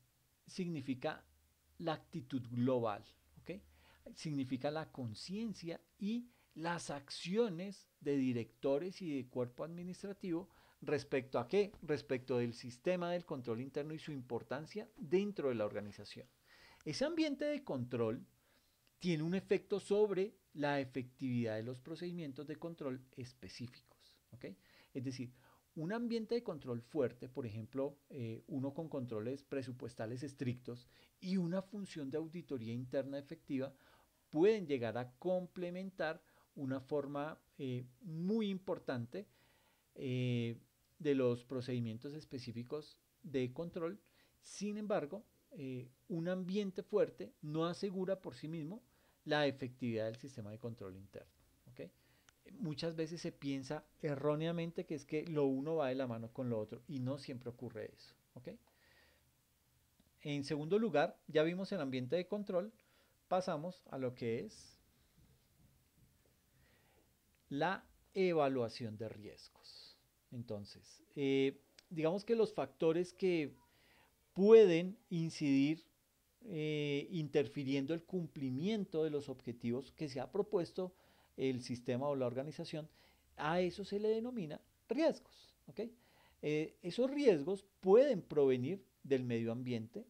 significa la actitud global, significa la conciencia y las acciones de directores y de cuerpo administrativo ¿Respecto a qué? Respecto del sistema del control interno y su importancia dentro de la organización. Ese ambiente de control tiene un efecto sobre la efectividad de los procedimientos de control específicos. Es decir, un ambiente de control fuerte, por ejemplo, eh, uno con controles presupuestales estrictos y una función de auditoría interna efectiva, pueden llegar a complementar una forma eh, muy importante eh, de los procedimientos específicos de control. Sin embargo, eh, un ambiente fuerte no asegura por sí mismo la efectividad del sistema de control interno. Muchas veces se piensa erróneamente que es que lo uno va de la mano con lo otro y no siempre ocurre eso. En segundo lugar, ya vimos el ambiente de control, pasamos a lo que es la evaluación de riesgos. Entonces, eh, digamos que los factores que pueden incidir eh, interfiriendo el cumplimiento de los objetivos que se ha propuesto el sistema o la organización, a eso se le denomina riesgos. Eh, esos riesgos pueden provenir del medio ambiente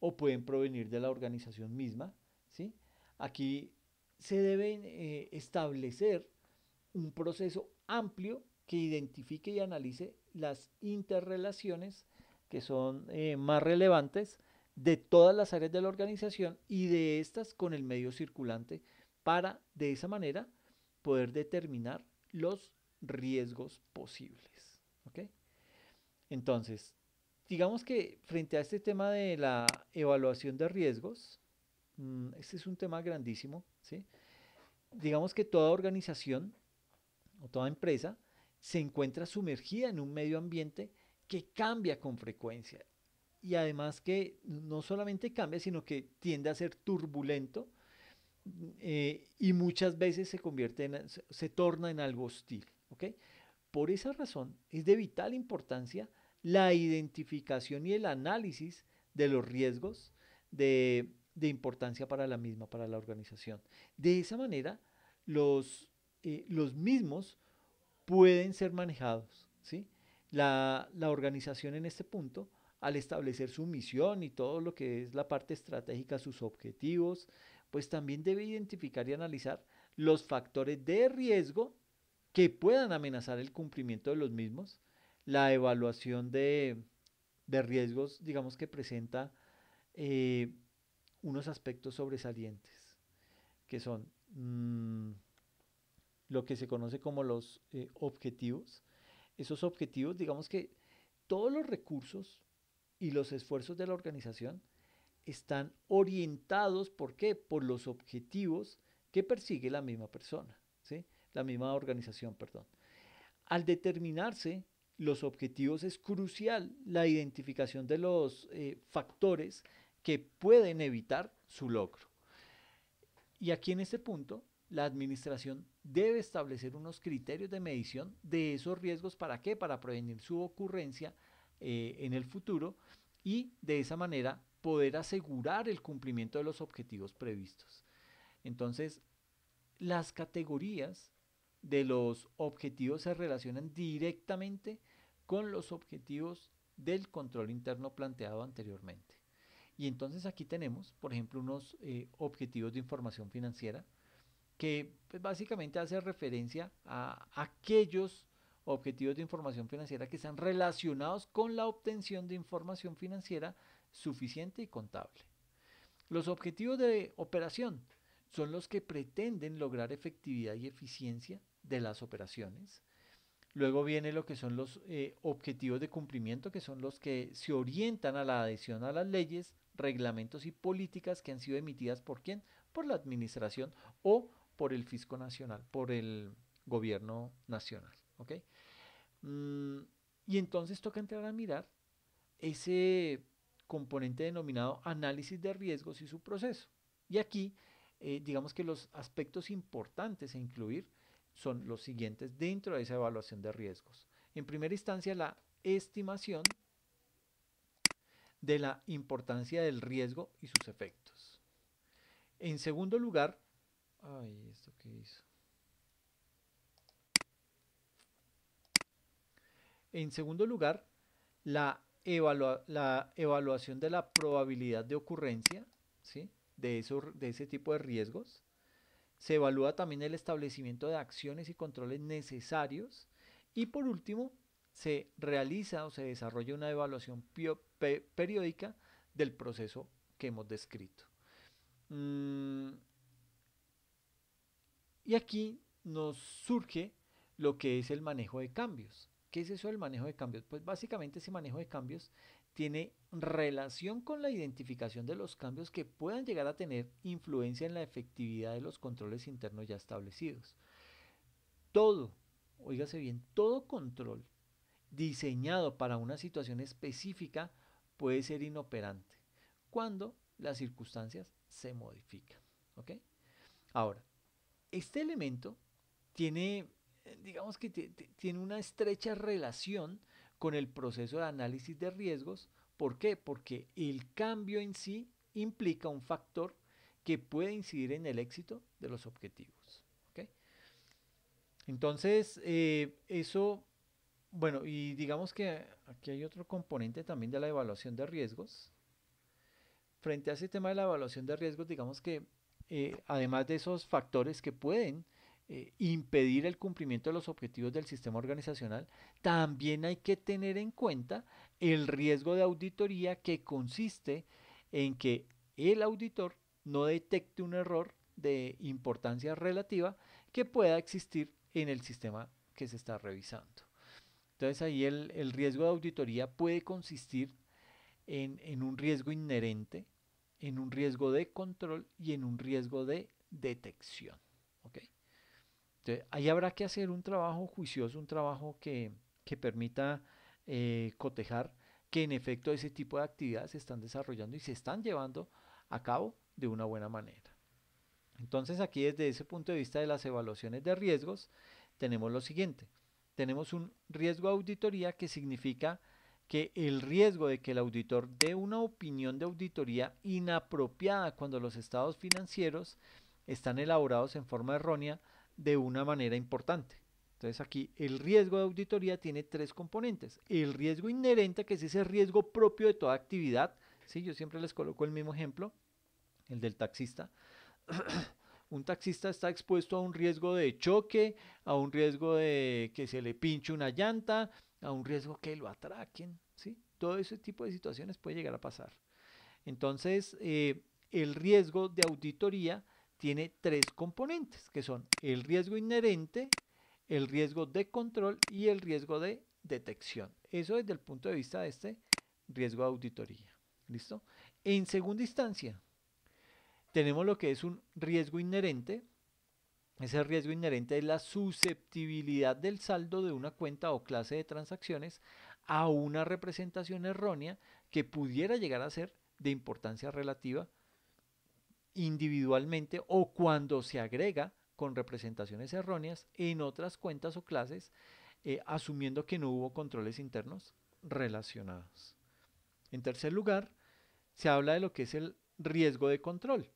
o pueden provenir de la organización misma. ¿sí? Aquí se deben establecer un proceso amplio que identifique y analice las interrelaciones que son eh, más relevantes de todas las áreas de la organización y de estas con el medio circulante para de esa manera poder determinar los riesgos posibles. Entonces, digamos que frente a este tema de la evaluación de riesgos, mm, este es un tema grandísimo, ¿sí? digamos que toda organización o toda empresa se encuentra sumergida en un medio ambiente que cambia con frecuencia y además que no solamente cambia, sino que tiende a ser turbulento eh, y muchas veces se convierte en, se torna en algo hostil. Por esa razón es de vital importancia la identificación y el análisis de los riesgos de, importancia para la misma, para la organización. De esa manera, los, eh, los mismos pueden ser manejados. ¿sí? La, organización en este punto, al establecer su misión y todo lo que es la parte estratégica, sus objetivos, pues también debe identificar y analizar los factores de riesgo que puedan amenazar el cumplimiento de los mismos, la evaluación de, riesgos, digamos que presenta eh, unos aspectos sobresalientes, que son mm, lo que se conoce como los eh, objetivos. Esos objetivos, digamos que todos los recursos y los esfuerzos de la organización están orientados, ¿por qué? Por los objetivos que persigue la misma persona, ¿sí? la misma organización, perdón. Al determinarse los objetivos es crucial la identificación de los eh, factores que pueden evitar su logro. Y aquí en este punto la administración debe establecer unos criterios de medición de esos riesgos. ¿Para qué? Para prevenir su ocurrencia eh, en el futuro y de esa manera poder asegurar el cumplimiento de los objetivos previstos. Entonces, las categorías de los objetivos se relacionan directamente con los objetivos del control interno planteado anteriormente. Y entonces aquí tenemos, por ejemplo, unos eh, objetivos de información financiera, que pues, básicamente hace referencia a aquellos objetivos de información financiera que están relacionados con la obtención de información financiera suficiente y contable. Los objetivos de operación son los que pretenden lograr efectividad y eficiencia de las operaciones. Luego viene lo que son los eh, objetivos de cumplimiento, que son los que se orientan a la adhesión a las leyes, reglamentos y políticas que han sido emitidas por quién? Por la administración o por el fisco nacional, por el gobierno nacional. ¿ok? Mm, y entonces toca entrar a mirar ese componente denominado análisis de riesgos y su proceso. Y aquí, eh, digamos que los aspectos importantes a incluir son los siguientes dentro de esa evaluación de riesgos. En primera instancia, la estimación de la importancia del riesgo y sus efectos. En segundo lugar, en segundo lugar, la, evaluación de la probabilidad de ocurrencia de, de ese tipo de riesgos. Se evalúa también el establecimiento de acciones y controles necesarios. Y por último, se realiza o se desarrolla una evaluación periódica del proceso que hemos descrito. Mm, y aquí nos surge lo que es el manejo de cambios. ¿Qué es eso del manejo de cambios? Pues básicamente ese manejo de cambios tiene relación con la identificación de los cambios que puedan llegar a tener influencia en la efectividad de los controles internos ya establecidos. Todo, oígase bien, todo control diseñado para una situación específica puede ser inoperante cuando las circunstancias se modifican. ¿ok? Ahora, este elemento tiene, eh, digamos que tiene una estrecha relación con el proceso de análisis de riesgos. ¿Por qué? Porque el cambio en sí implica un factor que puede incidir en el éxito de los objetivos. Entonces, eh, eso, bueno, y digamos que aquí hay otro componente también de la evaluación de riesgos. Frente a ese tema de la evaluación de riesgos, digamos que eh, además de esos factores que pueden eh, impedir el cumplimiento de los objetivos del sistema organizacional, también hay que tener en cuenta el riesgo de auditoría que consiste en que el auditor no detecte un error de importancia relativa que pueda existir en el sistema que se está revisando. Entonces ahí el, riesgo de auditoría puede consistir en, en un riesgo inherente en un riesgo de control y en un riesgo de detección. ahí habrá que hacer un trabajo juicioso, un trabajo que, permita eh, cotejar que en efecto ese tipo de actividades se están desarrollando y se están llevando a cabo de una buena manera. Entonces aquí desde ese punto de vista de las evaluaciones de riesgos tenemos lo siguiente. Tenemos un riesgo auditoría que significa que el riesgo de que el auditor dé una opinión de auditoría inapropiada cuando los estados financieros están elaborados en forma errónea de una manera importante. Entonces aquí el riesgo de auditoría tiene tres componentes. El riesgo inherente, que es ese riesgo propio de toda actividad. ¿sí? Yo siempre les coloco el mismo ejemplo, el del taxista. un taxista está expuesto a un riesgo de choque, a un riesgo de que se le pinche una llanta, a un riesgo que lo atraquen, ¿sí? Todo ese tipo de situaciones puede llegar a pasar. Entonces, eh, el riesgo de auditoría tiene tres componentes, que son el riesgo inherente, el riesgo de control y el riesgo de detección. Eso desde el punto de vista de este riesgo de auditoría. ¿Listo? En segunda instancia, tenemos lo que es un riesgo inherente, ese riesgo inherente es la susceptibilidad del saldo de una cuenta o clase de transacciones a una representación errónea que pudiera llegar a ser de importancia relativa individualmente o cuando se agrega con representaciones erróneas en otras cuentas o clases, eh, asumiendo que no hubo controles internos relacionados. En tercer lugar, se habla de lo que es el riesgo de control.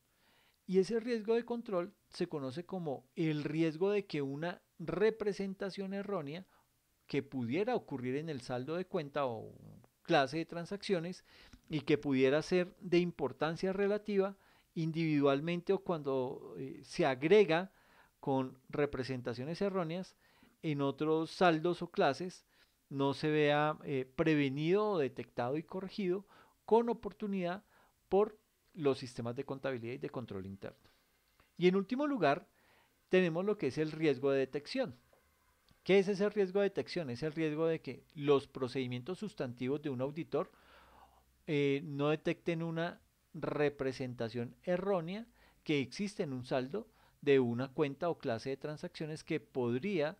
Y ese riesgo de control se conoce como el riesgo de que una representación errónea que pudiera ocurrir en el saldo de cuenta o clase de transacciones y que pudiera ser de importancia relativa individualmente o cuando eh, se agrega con representaciones erróneas en otros saldos o clases no se vea eh, prevenido o detectado y corregido con oportunidad por los sistemas de contabilidad y de control interno. Y en último lugar, tenemos lo que es el riesgo de detección. ¿Qué es ese riesgo de detección? Es el riesgo de que los procedimientos sustantivos de un auditor eh, no detecten una representación errónea que existe en un saldo de una cuenta o clase de transacciones que podría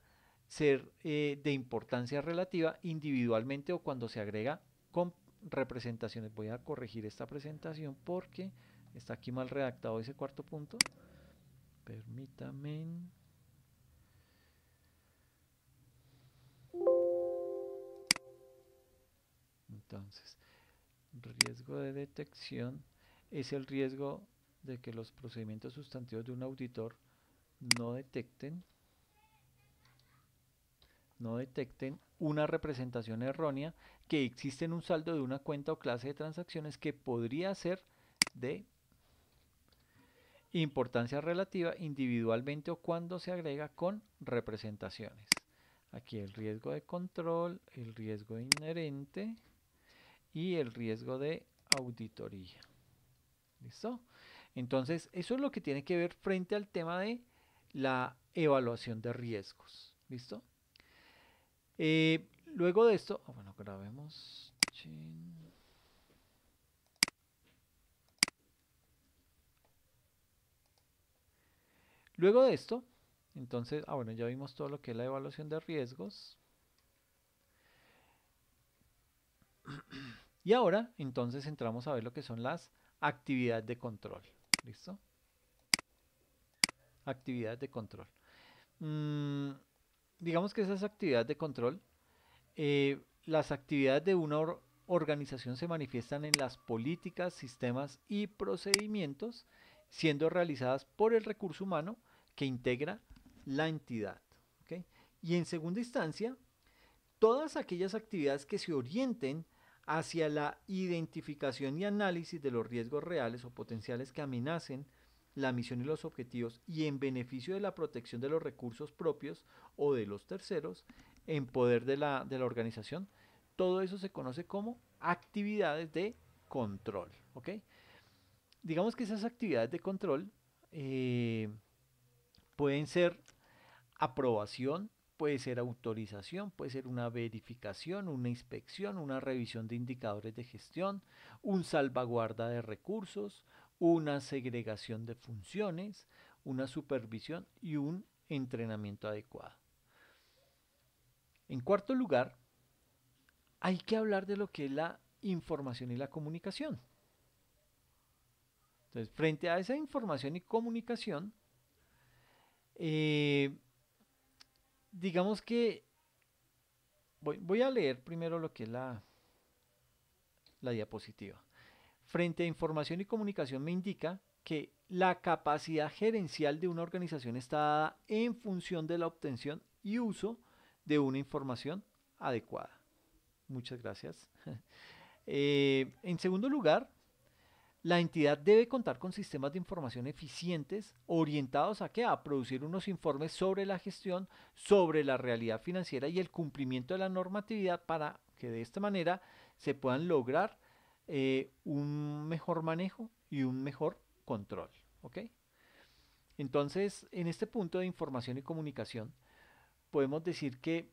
ser eh, de importancia relativa individualmente o cuando se agrega con representaciones. Voy a corregir esta presentación porque está aquí mal redactado ese cuarto punto. Permítame. Entonces, riesgo de detección es el riesgo de que los procedimientos sustantivos de un auditor no detecten no detecten una representación errónea que existe en un saldo de una cuenta o clase de transacciones que podría ser de importancia relativa individualmente o cuando se agrega con representaciones. Aquí el riesgo de control, el riesgo inherente y el riesgo de auditoría. ¿Listo? Entonces, eso es lo que tiene que ver frente al tema de la evaluación de riesgos. ¿Listo? Eh, luego de esto, oh, bueno, grabemos. Luego de esto, entonces, ah, bueno, ya vimos todo lo que es la evaluación de riesgos. Y ahora, entonces, entramos a ver lo que son las actividades de control. ¿Listo? Actividades de control. Mm, digamos que esas actividades de control, eh, las actividades de una organización se manifiestan en las políticas, sistemas y procedimientos siendo realizadas por el recurso humano que integra la entidad. Y en segunda instancia, todas aquellas actividades que se orienten hacia la identificación y análisis de los riesgos reales o potenciales que amenacen la misión y los objetivos y en beneficio de la protección de los recursos propios o de los terceros en poder de la, organización. Todo eso se conoce como actividades de control. Digamos que esas actividades de control eh, pueden ser aprobación, puede ser autorización, puede ser una verificación, una inspección, una revisión de indicadores de gestión, un salvaguarda de recursos, una segregación de funciones, una supervisión y un entrenamiento adecuado. En cuarto lugar, hay que hablar de lo que es la información y la comunicación. Entonces, frente a esa información y comunicación, eh, digamos que voy, a leer primero lo que es la diapositiva frente a información y comunicación me indica que la capacidad gerencial de una organización está dada en función de la obtención y uso de una información adecuada. Muchas gracias. Eh, en segundo lugar, la entidad debe contar con sistemas de información eficientes orientados a que A producir unos informes sobre la gestión, sobre la realidad financiera y el cumplimiento de la normatividad para que de esta manera se puedan lograr eh, un mejor manejo y un mejor control. ¿ok? Entonces, en este punto de información y comunicación, podemos decir que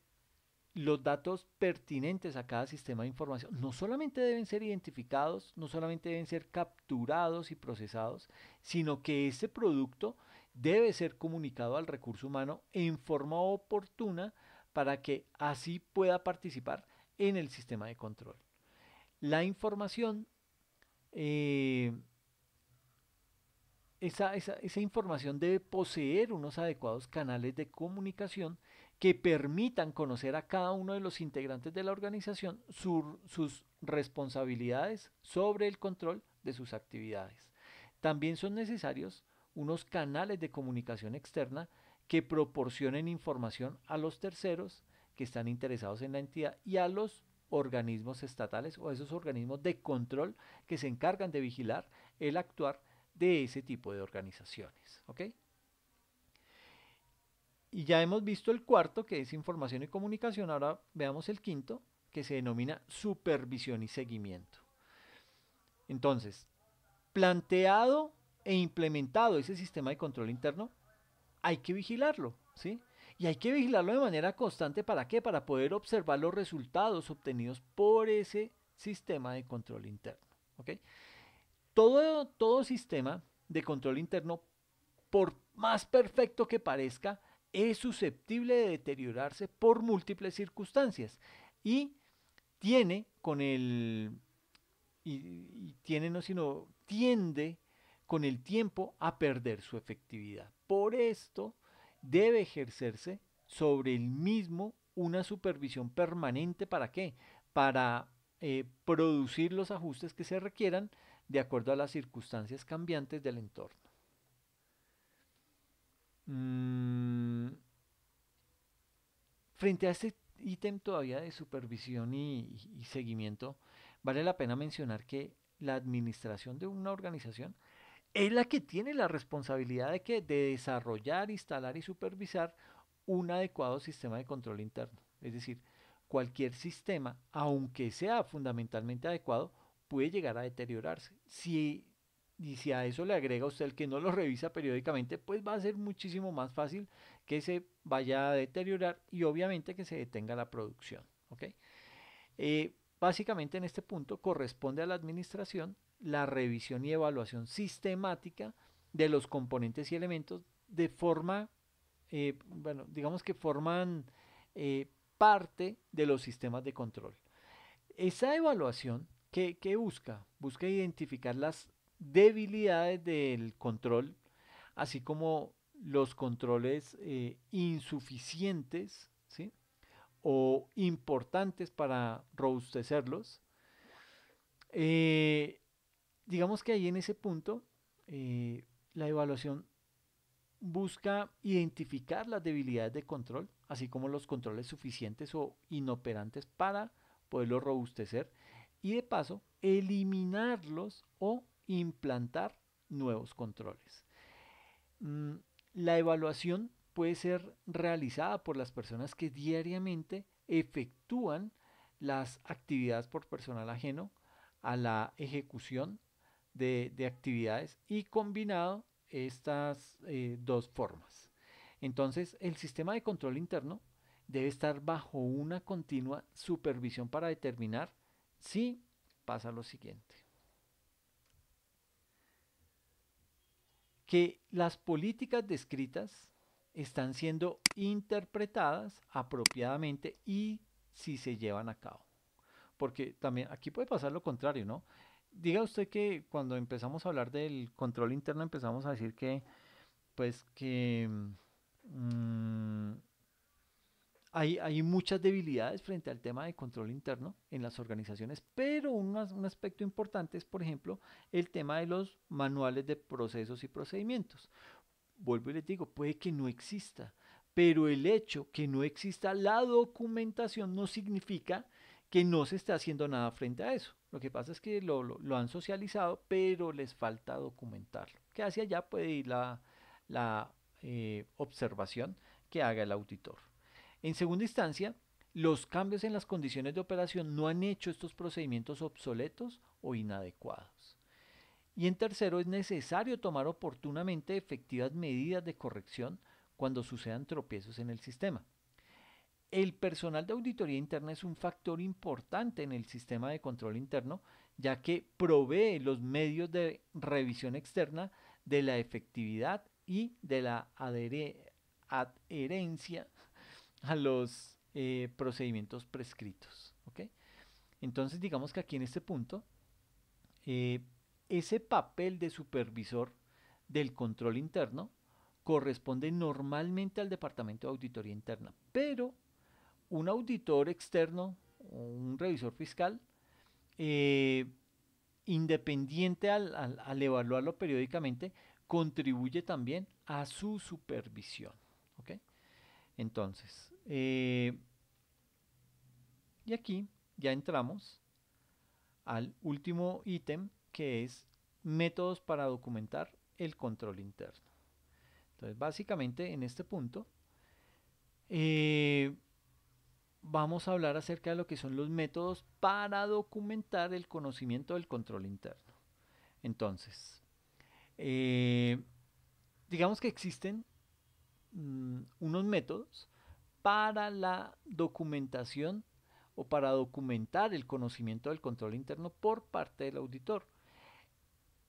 los datos pertinentes a cada sistema de información no solamente deben ser identificados, no solamente deben ser capturados y procesados, sino que este producto debe ser comunicado al recurso humano en forma oportuna para que así pueda participar en el sistema de control la información, eh, esa, información debe poseer unos adecuados canales de comunicación que permitan conocer a cada uno de los integrantes de la organización sus responsabilidades sobre el control de sus actividades. También son necesarios unos canales de comunicación externa que proporcionen información a los terceros que están interesados en la entidad y a los organismos estatales o esos organismos de control que se encargan de vigilar el actuar de ese tipo de organizaciones. ¿ok? Y ya hemos visto el cuarto, que es información y comunicación. Ahora veamos el quinto, que se denomina supervisión y seguimiento. Entonces, planteado e implementado ese sistema de control interno, hay que vigilarlo, ¿sí? Y hay que vigilarlo de manera constante para qué? Para poder observar los resultados obtenidos por ese sistema de control interno. Todo, sistema de control interno, por más perfecto que parezca, es susceptible de deteriorarse por múltiples circunstancias y tiene con el y tiene no sino tiende con el tiempo a perder su efectividad. Por esto debe ejercerse sobre el mismo una supervisión permanente para qué? Para eh, producir los ajustes que se requieran de acuerdo a las circunstancias cambiantes del entorno. Mm. Frente a este ítem todavía de supervisión y seguimiento, vale la pena mencionar que la administración de una organización es la que tiene la responsabilidad de, que, de desarrollar, instalar y supervisar un adecuado sistema de control interno. Es decir, cualquier sistema, aunque sea fundamentalmente adecuado, puede llegar a deteriorarse. Si, y si a eso le agrega usted el que no lo revisa periódicamente, pues va a ser muchísimo más fácil que se vaya a deteriorar y obviamente que se detenga la producción. ¿okay? Eh, básicamente en este punto corresponde a la administración la revisión y evaluación sistemática de los componentes y elementos de forma, eh, bueno, digamos que forman eh, parte de los sistemas de control. Esa evaluación, que busca? Busca identificar las debilidades del control, así como los controles eh, insuficientes ¿sí? o importantes para robustecerlos digamos que ahí en ese punto, eh, la evaluación busca identificar las debilidades de control, así como los controles suficientes o inoperantes para poderlos robustecer y de paso eliminarlos o implantar nuevos controles. Mm, la evaluación puede ser realizada por las personas que diariamente efectúan las actividades por personal ajeno a la ejecución de, actividades y combinado estas eh, dos formas. Entonces, el sistema de control interno debe estar bajo una continua supervisión para determinar si pasa lo siguiente. Que las políticas descritas están siendo interpretadas apropiadamente y si se llevan a cabo. Porque también aquí puede pasar lo contrario, ¿no? diga usted que cuando empezamos a hablar del control interno empezamos a decir que, pues que mm, hay, muchas debilidades frente al tema de control interno en las organizaciones, pero un, un aspecto importante es, por ejemplo, el tema de los manuales de procesos y procedimientos. Vuelvo y les digo, puede que no exista, pero el hecho que no exista la documentación no significa que no se está haciendo nada frente a eso. Lo que pasa es que lo, han socializado, pero les falta documentarlo. Que hacia allá puede ir la, eh, observación que haga el auditor. En segunda instancia, los cambios en las condiciones de operación no han hecho estos procedimientos obsoletos o inadecuados. Y en tercero, es necesario tomar oportunamente efectivas medidas de corrección cuando sucedan tropiezos en el sistema. El personal de auditoría interna es un factor importante en el sistema de control interno, ya que provee los medios de revisión externa de la efectividad y de la adherencia a los eh, procedimientos prescritos. Entonces, digamos que aquí en este punto, eh, ese papel de supervisor del control interno corresponde normalmente al Departamento de Auditoría Interna, pero un auditor externo, un revisor fiscal, eh, independiente al, evaluarlo periódicamente, contribuye también a su supervisión. Entonces, eh, y aquí ya entramos al último ítem que es métodos para documentar el control interno. Entonces, básicamente en este punto, eh, vamos a hablar acerca de lo que son los métodos para documentar el conocimiento del control interno. Entonces, eh, digamos que existen mm, unos métodos para la documentación o para documentar el conocimiento del control interno por parte del auditor,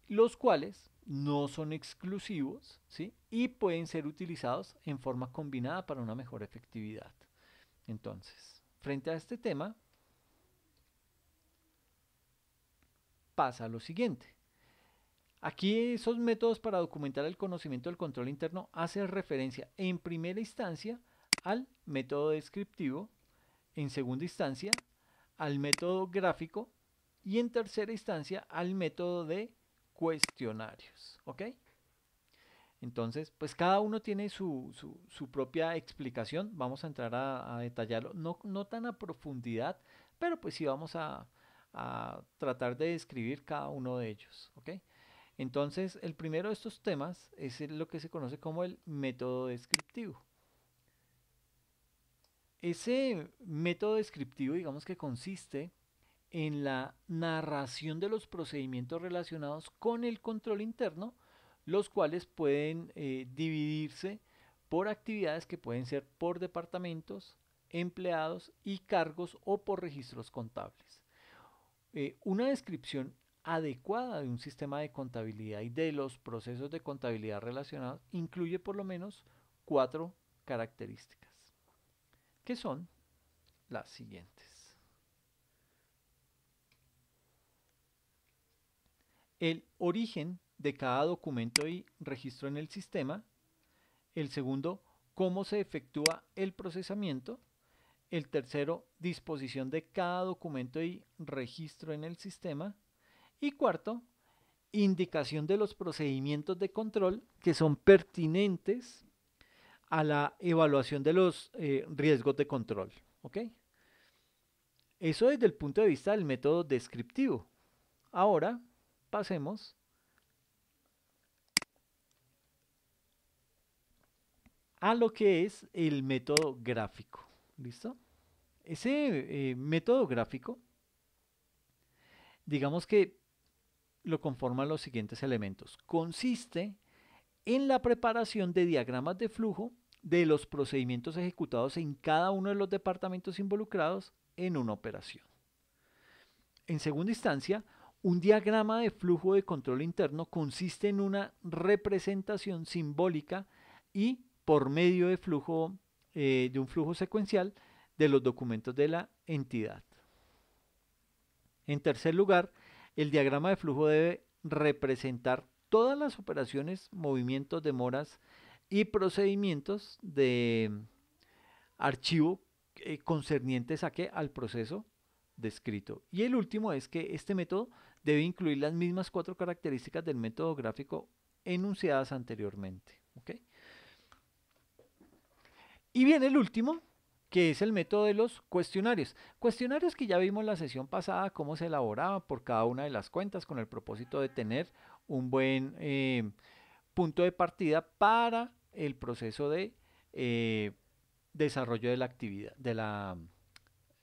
los cuales no son exclusivos ¿sí? y pueden ser utilizados en forma combinada para una mejor efectividad. Entonces, frente a este tema, pasa lo siguiente. Aquí esos métodos para documentar el conocimiento del control interno hacen referencia en primera instancia al método descriptivo, en segunda instancia al método gráfico y en tercera instancia al método de cuestionarios. ¿ok? Entonces, pues cada uno tiene su, propia explicación. Vamos a entrar a, detallarlo, no, tan a profundidad, pero pues sí vamos a, tratar de describir cada uno de ellos. Entonces, el primero de estos temas es lo que se conoce como el método descriptivo. Ese método descriptivo, digamos que consiste en la narración de los procedimientos relacionados con el control interno los cuales pueden eh, dividirse por actividades que pueden ser por departamentos, empleados y cargos o por registros contables. Eh, una descripción adecuada de un sistema de contabilidad y de los procesos de contabilidad relacionados incluye por lo menos cuatro características, que son las siguientes. El origen de cada documento y registro en el sistema. El segundo, cómo se efectúa el procesamiento. El tercero, disposición de cada documento y registro en el sistema. Y cuarto, indicación de los procedimientos de control que son pertinentes a la evaluación de los eh, riesgos de control. ¿ok? Eso desde el punto de vista del método descriptivo. Ahora pasemos a lo que es el método gráfico. ¿Listo? Ese eh, método gráfico, digamos que lo conforman los siguientes elementos. Consiste en la preparación de diagramas de flujo de los procedimientos ejecutados en cada uno de los departamentos involucrados en una operación. En segunda instancia, un diagrama de flujo de control interno consiste en una representación simbólica y por medio de, flujo, eh, de un flujo secuencial de los documentos de la entidad. En tercer lugar, el diagrama de flujo debe representar todas las operaciones, movimientos, demoras y procedimientos de mm, archivo eh, concernientes a qué? Al proceso descrito. Y el último es que este método debe incluir las mismas cuatro características del método gráfico enunciadas anteriormente. ¿Ok? Y viene el último, que es el método de los cuestionarios. Cuestionarios que ya vimos la sesión pasada, cómo se elaboraba por cada una de las cuentas con el propósito de tener un buen eh, punto de partida para el proceso de eh, desarrollo de la actividad, de la,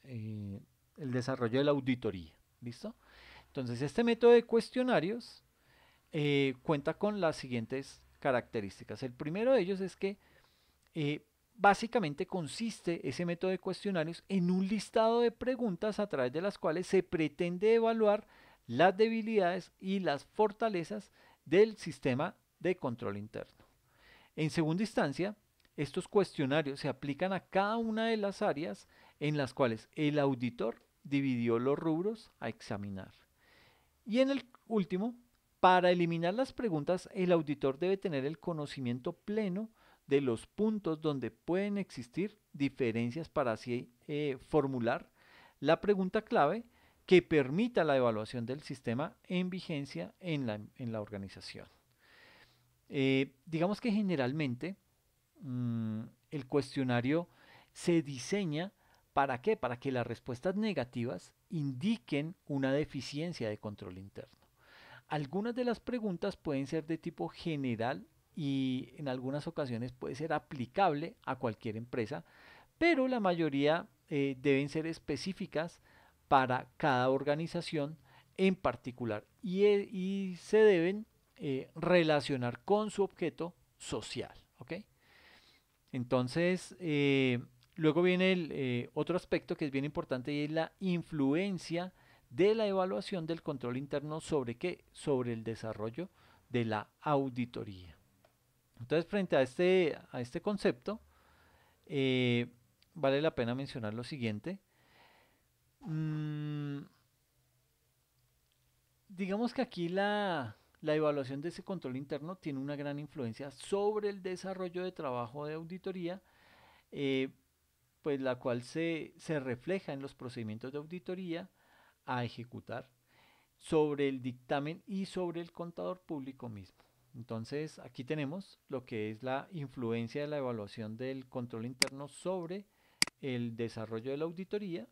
eh, el desarrollo de la auditoría. ¿Listo? Entonces, este método de cuestionarios cuenta con las siguientes características. El primero de ellos es que Básicamente consiste ese método de cuestionarios en un listado de preguntas a través de las cuales se pretende evaluar las debilidades y las fortalezas del sistema de control interno. En segunda instancia, estos cuestionarios se aplican a cada una de las áreas en las cuales el auditor dividió los rubros a examinar. Y en el último, para eliminar las preguntas, el auditor debe tener el conocimiento pleno de los puntos donde pueden existir diferencias para así eh, formular la pregunta clave que permita la evaluación del sistema en vigencia en la, organización. Eh, digamos que generalmente mm, el cuestionario se diseña para qué? Para que las respuestas negativas indiquen una deficiencia de control interno. Algunas de las preguntas pueden ser de tipo general y en algunas ocasiones puede ser aplicable a cualquier empresa, pero la mayoría eh, deben ser específicas para cada organización en particular y, eh, se deben eh, relacionar con su objeto social. ¿okay? Entonces, luego viene el, otro aspecto que es bien importante y es la influencia de la evaluación del control interno sobre qué, sobre el desarrollo de la auditoría. Entonces, frente a este, a este concepto, eh, vale la pena mencionar lo siguiente. Mm, digamos que aquí la, evaluación de ese control interno tiene una gran influencia sobre el desarrollo de trabajo de auditoría, eh, pues la cual se, refleja en los procedimientos de auditoría a ejecutar sobre el dictamen y sobre el contador público mismo. Entonces, aquí tenemos lo que es la influencia de la evaluación del control interno sobre el desarrollo de la auditoría.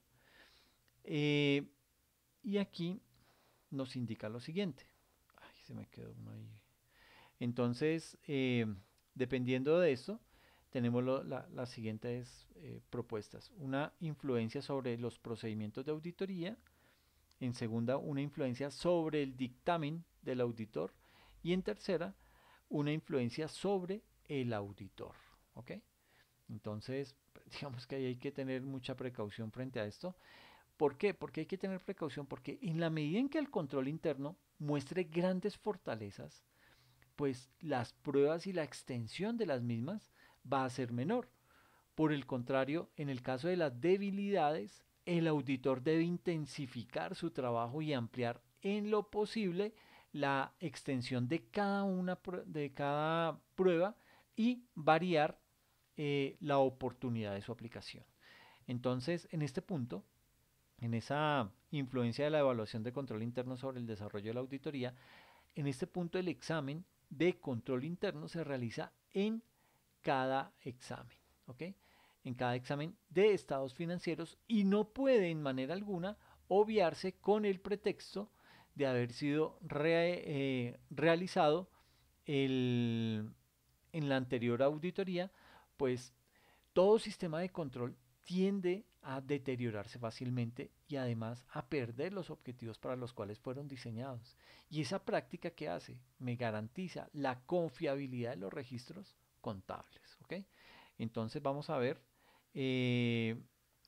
Eh, y aquí nos indica lo siguiente. Entonces, eh, dependiendo de eso tenemos la, las siguientes eh, propuestas. Una influencia sobre los procedimientos de auditoría. En segunda, una influencia sobre el dictamen del auditor y en tercera, una influencia sobre el auditor. ¿ok? Entonces, digamos que ahí hay que tener mucha precaución frente a esto. ¿Por qué? Porque hay que tener precaución porque en la medida en que el control interno muestre grandes fortalezas, pues las pruebas y la extensión de las mismas va a ser menor. Por el contrario, en el caso de las debilidades, el auditor debe intensificar su trabajo y ampliar en lo posible la extensión de cada, una, de cada prueba y variar eh, la oportunidad de su aplicación. Entonces, en este punto, en esa influencia de la evaluación de control interno sobre el desarrollo de la auditoría, en este punto el examen de control interno se realiza en cada examen, ¿ok? En cada examen de estados financieros y no puede en manera alguna obviarse con el pretexto de haber sido eh, realizado en la anterior auditoría, pues todo sistema de control tiende a deteriorarse fácilmente y además a perder los objetivos para los cuales fueron diseñados. Y esa práctica que hace me garantiza la confiabilidad de los registros contables. Entonces vamos a ver eh,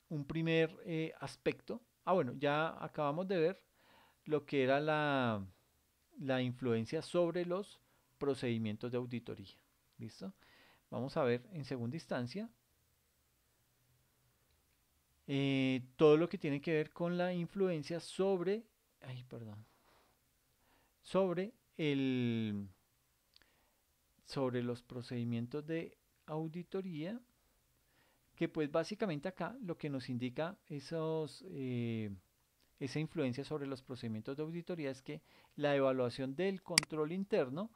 un primer eh, aspecto. Ah, bueno, ya acabamos de ver lo que era la, la influencia sobre los procedimientos de auditoría. ¿Listo? Vamos a ver en segunda instancia eh, todo lo que tiene que ver con la influencia sobre, ay, perdón, sobre el, sobre los procedimientos de auditoría, que pues básicamente acá lo que nos indica esos eh, esa influencia sobre los procedimientos de auditoría es que la evaluación del control interno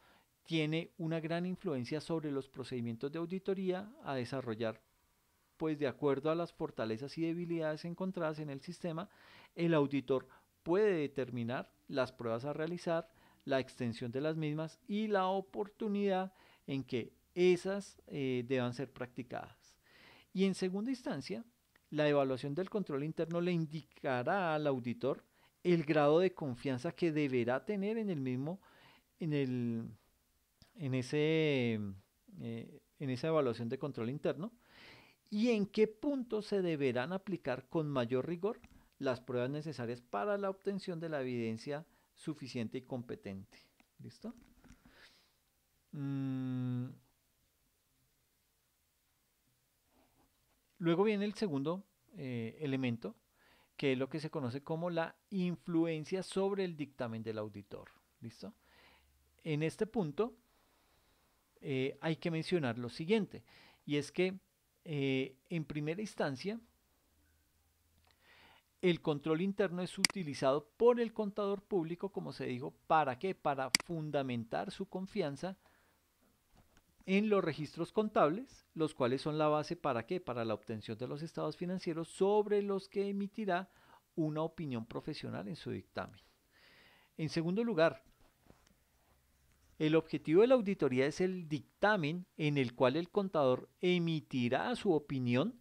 tiene una gran influencia sobre los procedimientos de auditoría a desarrollar, pues de acuerdo a las fortalezas y debilidades encontradas en el sistema, el auditor puede determinar las pruebas a realizar, la extensión de las mismas y la oportunidad en que esas eh, deban ser practicadas. Y en segunda instancia, la evaluación del control interno le indicará al auditor el grado de confianza que deberá tener en el mismo, en, el, en, ese, eh, en esa evaluación de control interno y en qué punto se deberán aplicar con mayor rigor las pruebas necesarias para la obtención de la evidencia suficiente y competente. ¿Listo? Mm, Luego viene el segundo eh, elemento, que es lo que se conoce como la influencia sobre el dictamen del auditor. ¿Listo? En este punto eh, hay que mencionar lo siguiente, y es que eh, en primera instancia el control interno es utilizado por el contador público, como se dijo, ¿para qué? Para fundamentar su confianza en los registros contables, los cuales son la base para qué? Para la obtención de los estados financieros sobre los que emitirá una opinión profesional en su dictamen. En segundo lugar, el objetivo de la auditoría es el dictamen en el cual el contador emitirá su opinión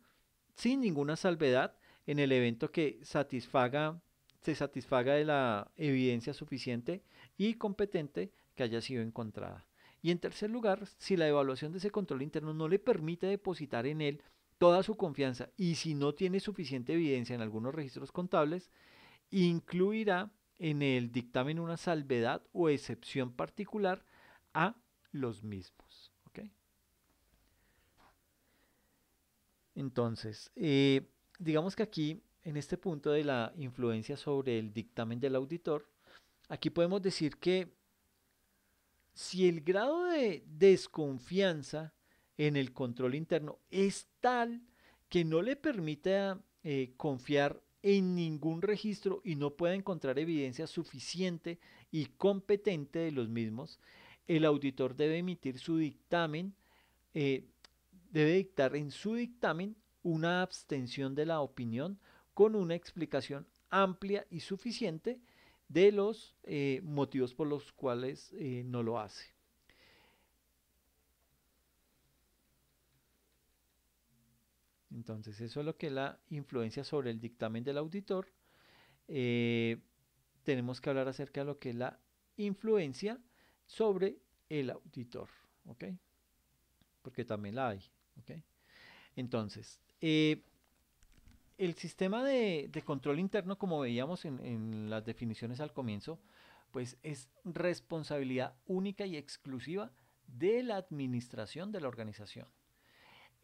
sin ninguna salvedad en el evento que satisfaga, se satisfaga de la evidencia suficiente y competente que haya sido encontrada. Y en tercer lugar, si la evaluación de ese control interno no le permite depositar en él toda su confianza y si no tiene suficiente evidencia en algunos registros contables, incluirá en el dictamen una salvedad o excepción particular a los mismos. Entonces, eh, digamos que aquí, en este punto de la influencia sobre el dictamen del auditor, aquí podemos decir que si el grado de desconfianza en el control interno es tal que no le permite eh, confiar en ningún registro y no puede encontrar evidencia suficiente y competente de los mismos, el auditor debe emitir su dictamen, eh, debe dictar en su dictamen una abstención de la opinión con una explicación amplia y suficiente de los eh, motivos por los cuales eh, no lo hace. Entonces, eso es lo que es la influencia sobre el dictamen del auditor. Eh, tenemos que hablar acerca de lo que es la influencia sobre el auditor, ¿ok? Porque también la hay, ¿ok? Entonces, el sistema de, control interno, como veíamos en, las definiciones al comienzo, pues es responsabilidad única y exclusiva de la administración de la organización.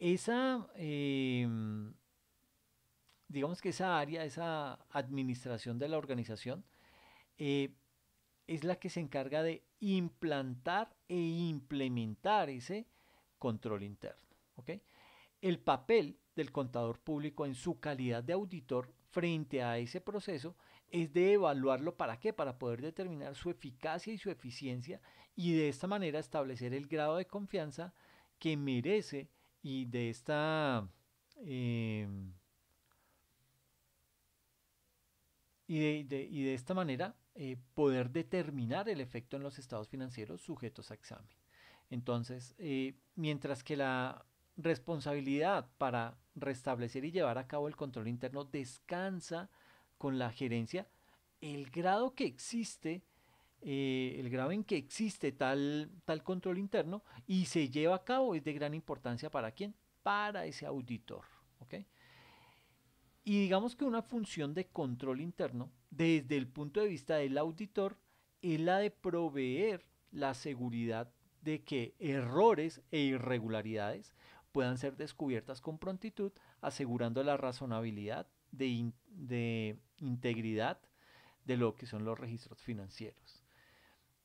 Esa, em, digamos que esa área, esa administración de la organización, eh, es la que se encarga de implantar e implementar ese control interno. ¿ok?, el papel del contador público en su calidad de auditor frente a ese proceso es de evaluarlo para qué, para poder determinar su eficacia y su eficiencia y de esta manera establecer el grado de confianza que merece y de esta em, y, de, esta manera eh, poder determinar el efecto en los estados financieros sujetos a examen. Entonces, eh, mientras que la responsabilidad para restablecer y llevar a cabo el control interno descansa con la gerencia el grado que existe, eh, el grado en que existe tal, tal control interno y se lleva a cabo es de gran importancia para quién? Para ese auditor. Y digamos que una función de control interno, desde el punto de vista del auditor, es la de proveer la seguridad de que errores e irregularidades puedan ser descubiertas con prontitud, asegurando la razonabilidad de, integridad de lo que son los registros financieros.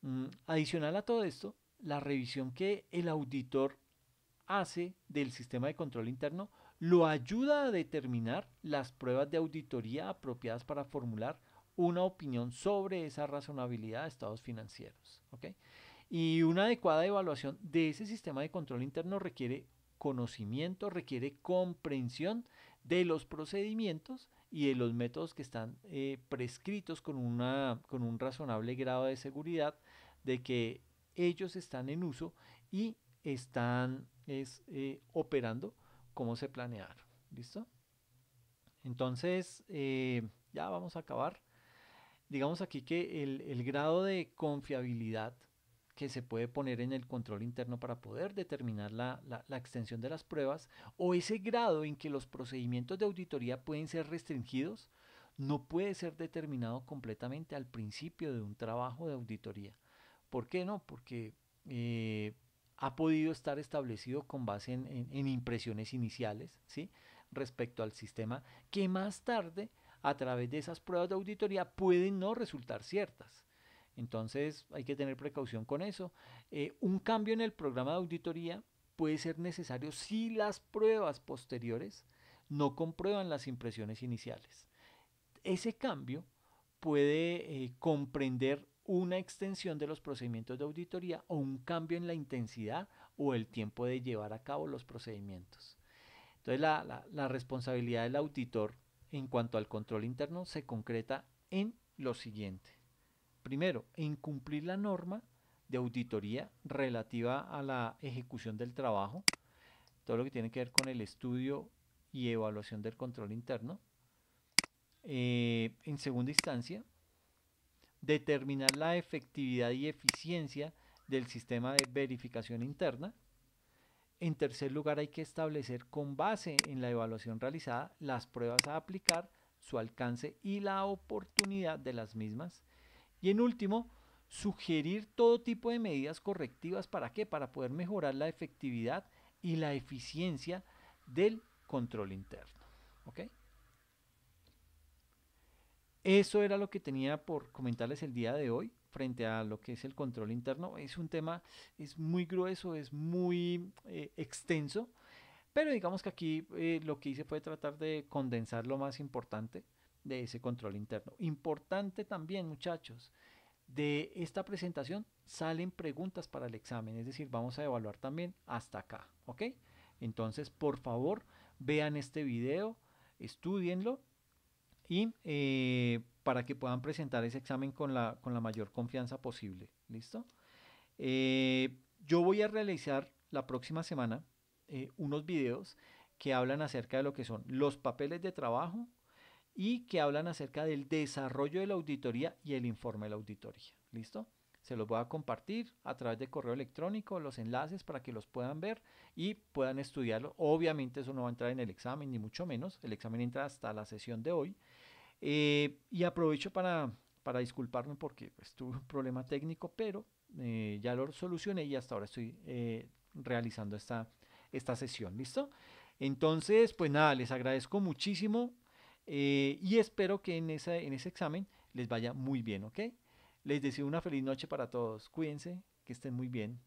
Mm, adicional a todo esto, la revisión que el auditor hace del sistema de control interno lo ayuda a determinar las pruebas de auditoría apropiadas para formular una opinión sobre esa razonabilidad de estados financieros. ¿okay? Y una adecuada evaluación de ese sistema de control interno requiere conocimiento, requiere comprensión de los procedimientos y de los métodos que están eh, prescritos con, una, con un razonable grado de seguridad de que ellos están en uso y están es, eh, operando como se planearon. ¿Listo? Entonces, eh, ya vamos a acabar. Digamos aquí que el, el grado de confiabilidad que se puede poner en el control interno para poder determinar la, extensión de las pruebas, o ese grado en que los procedimientos de auditoría pueden ser restringidos, no puede ser determinado completamente al principio de un trabajo de auditoría. ¿Por qué no? Porque eh, ha podido estar establecido con base en, impresiones iniciales respecto al sistema, que más tarde, a través de esas pruebas de auditoría, pueden no resultar ciertas. Entonces hay que tener precaución con eso. Eh, un cambio en el programa de auditoría puede ser necesario si las pruebas posteriores no comprueban las impresiones iniciales. Ese cambio puede eh, comprender una extensión de los procedimientos de auditoría o un cambio en la intensidad o el tiempo de llevar a cabo los procedimientos. Entonces la responsabilidad del auditor en cuanto al control interno se concreta en lo siguiente primero, incumplir la norma de auditoría relativa a la ejecución del trabajo, todo lo que tiene que ver con el estudio y evaluación del control interno. Eh, en segunda instancia, determinar la efectividad y eficiencia del sistema de verificación interna. En tercer lugar, hay que establecer con base en la evaluación realizada las pruebas a aplicar, su alcance y la oportunidad de las mismas. Y en último, sugerir todo tipo de medidas correctivas para qué? Para poder mejorar la efectividad y la eficiencia del control interno. ¿ok? Eso era lo que tenía por comentarles el día de hoy frente a lo que es el control interno. Es un tema, es muy grueso, es muy eh, extenso, pero digamos que aquí eh, lo que hice fue tratar de condensar lo más importante de ese control interno. Importante también, muchachos, de esta presentación salen preguntas para el examen, es decir, vamos a evaluar también hasta acá, ¿ok? Entonces, por favor, vean este video, estudienlo y eh, para que puedan presentar ese examen con la, con la mayor confianza posible, ¿listo? Eh, yo voy a realizar la próxima semana eh, unos videos que hablan acerca de lo que son los papeles de trabajo, y que hablan acerca del desarrollo de la auditoría y el informe de la auditoría. ¿Listo? Se los voy a compartir a través de correo electrónico, los enlaces para que los puedan ver y puedan estudiarlo. Obviamente eso no va a entrar en el examen, ni mucho menos. El examen entra hasta la sesión de hoy. Eh, y aprovecho para, disculparme porque pues, tuve un problema técnico, pero eh, ya lo solucioné y hasta ahora estoy eh, realizando esta, esta sesión. ¿Listo? Entonces, pues nada, les agradezco muchísimo eh, y espero que en, en ese examen les vaya muy bien, ¿ok? Les deseo una feliz noche para todos. Cuídense, que estén muy bien.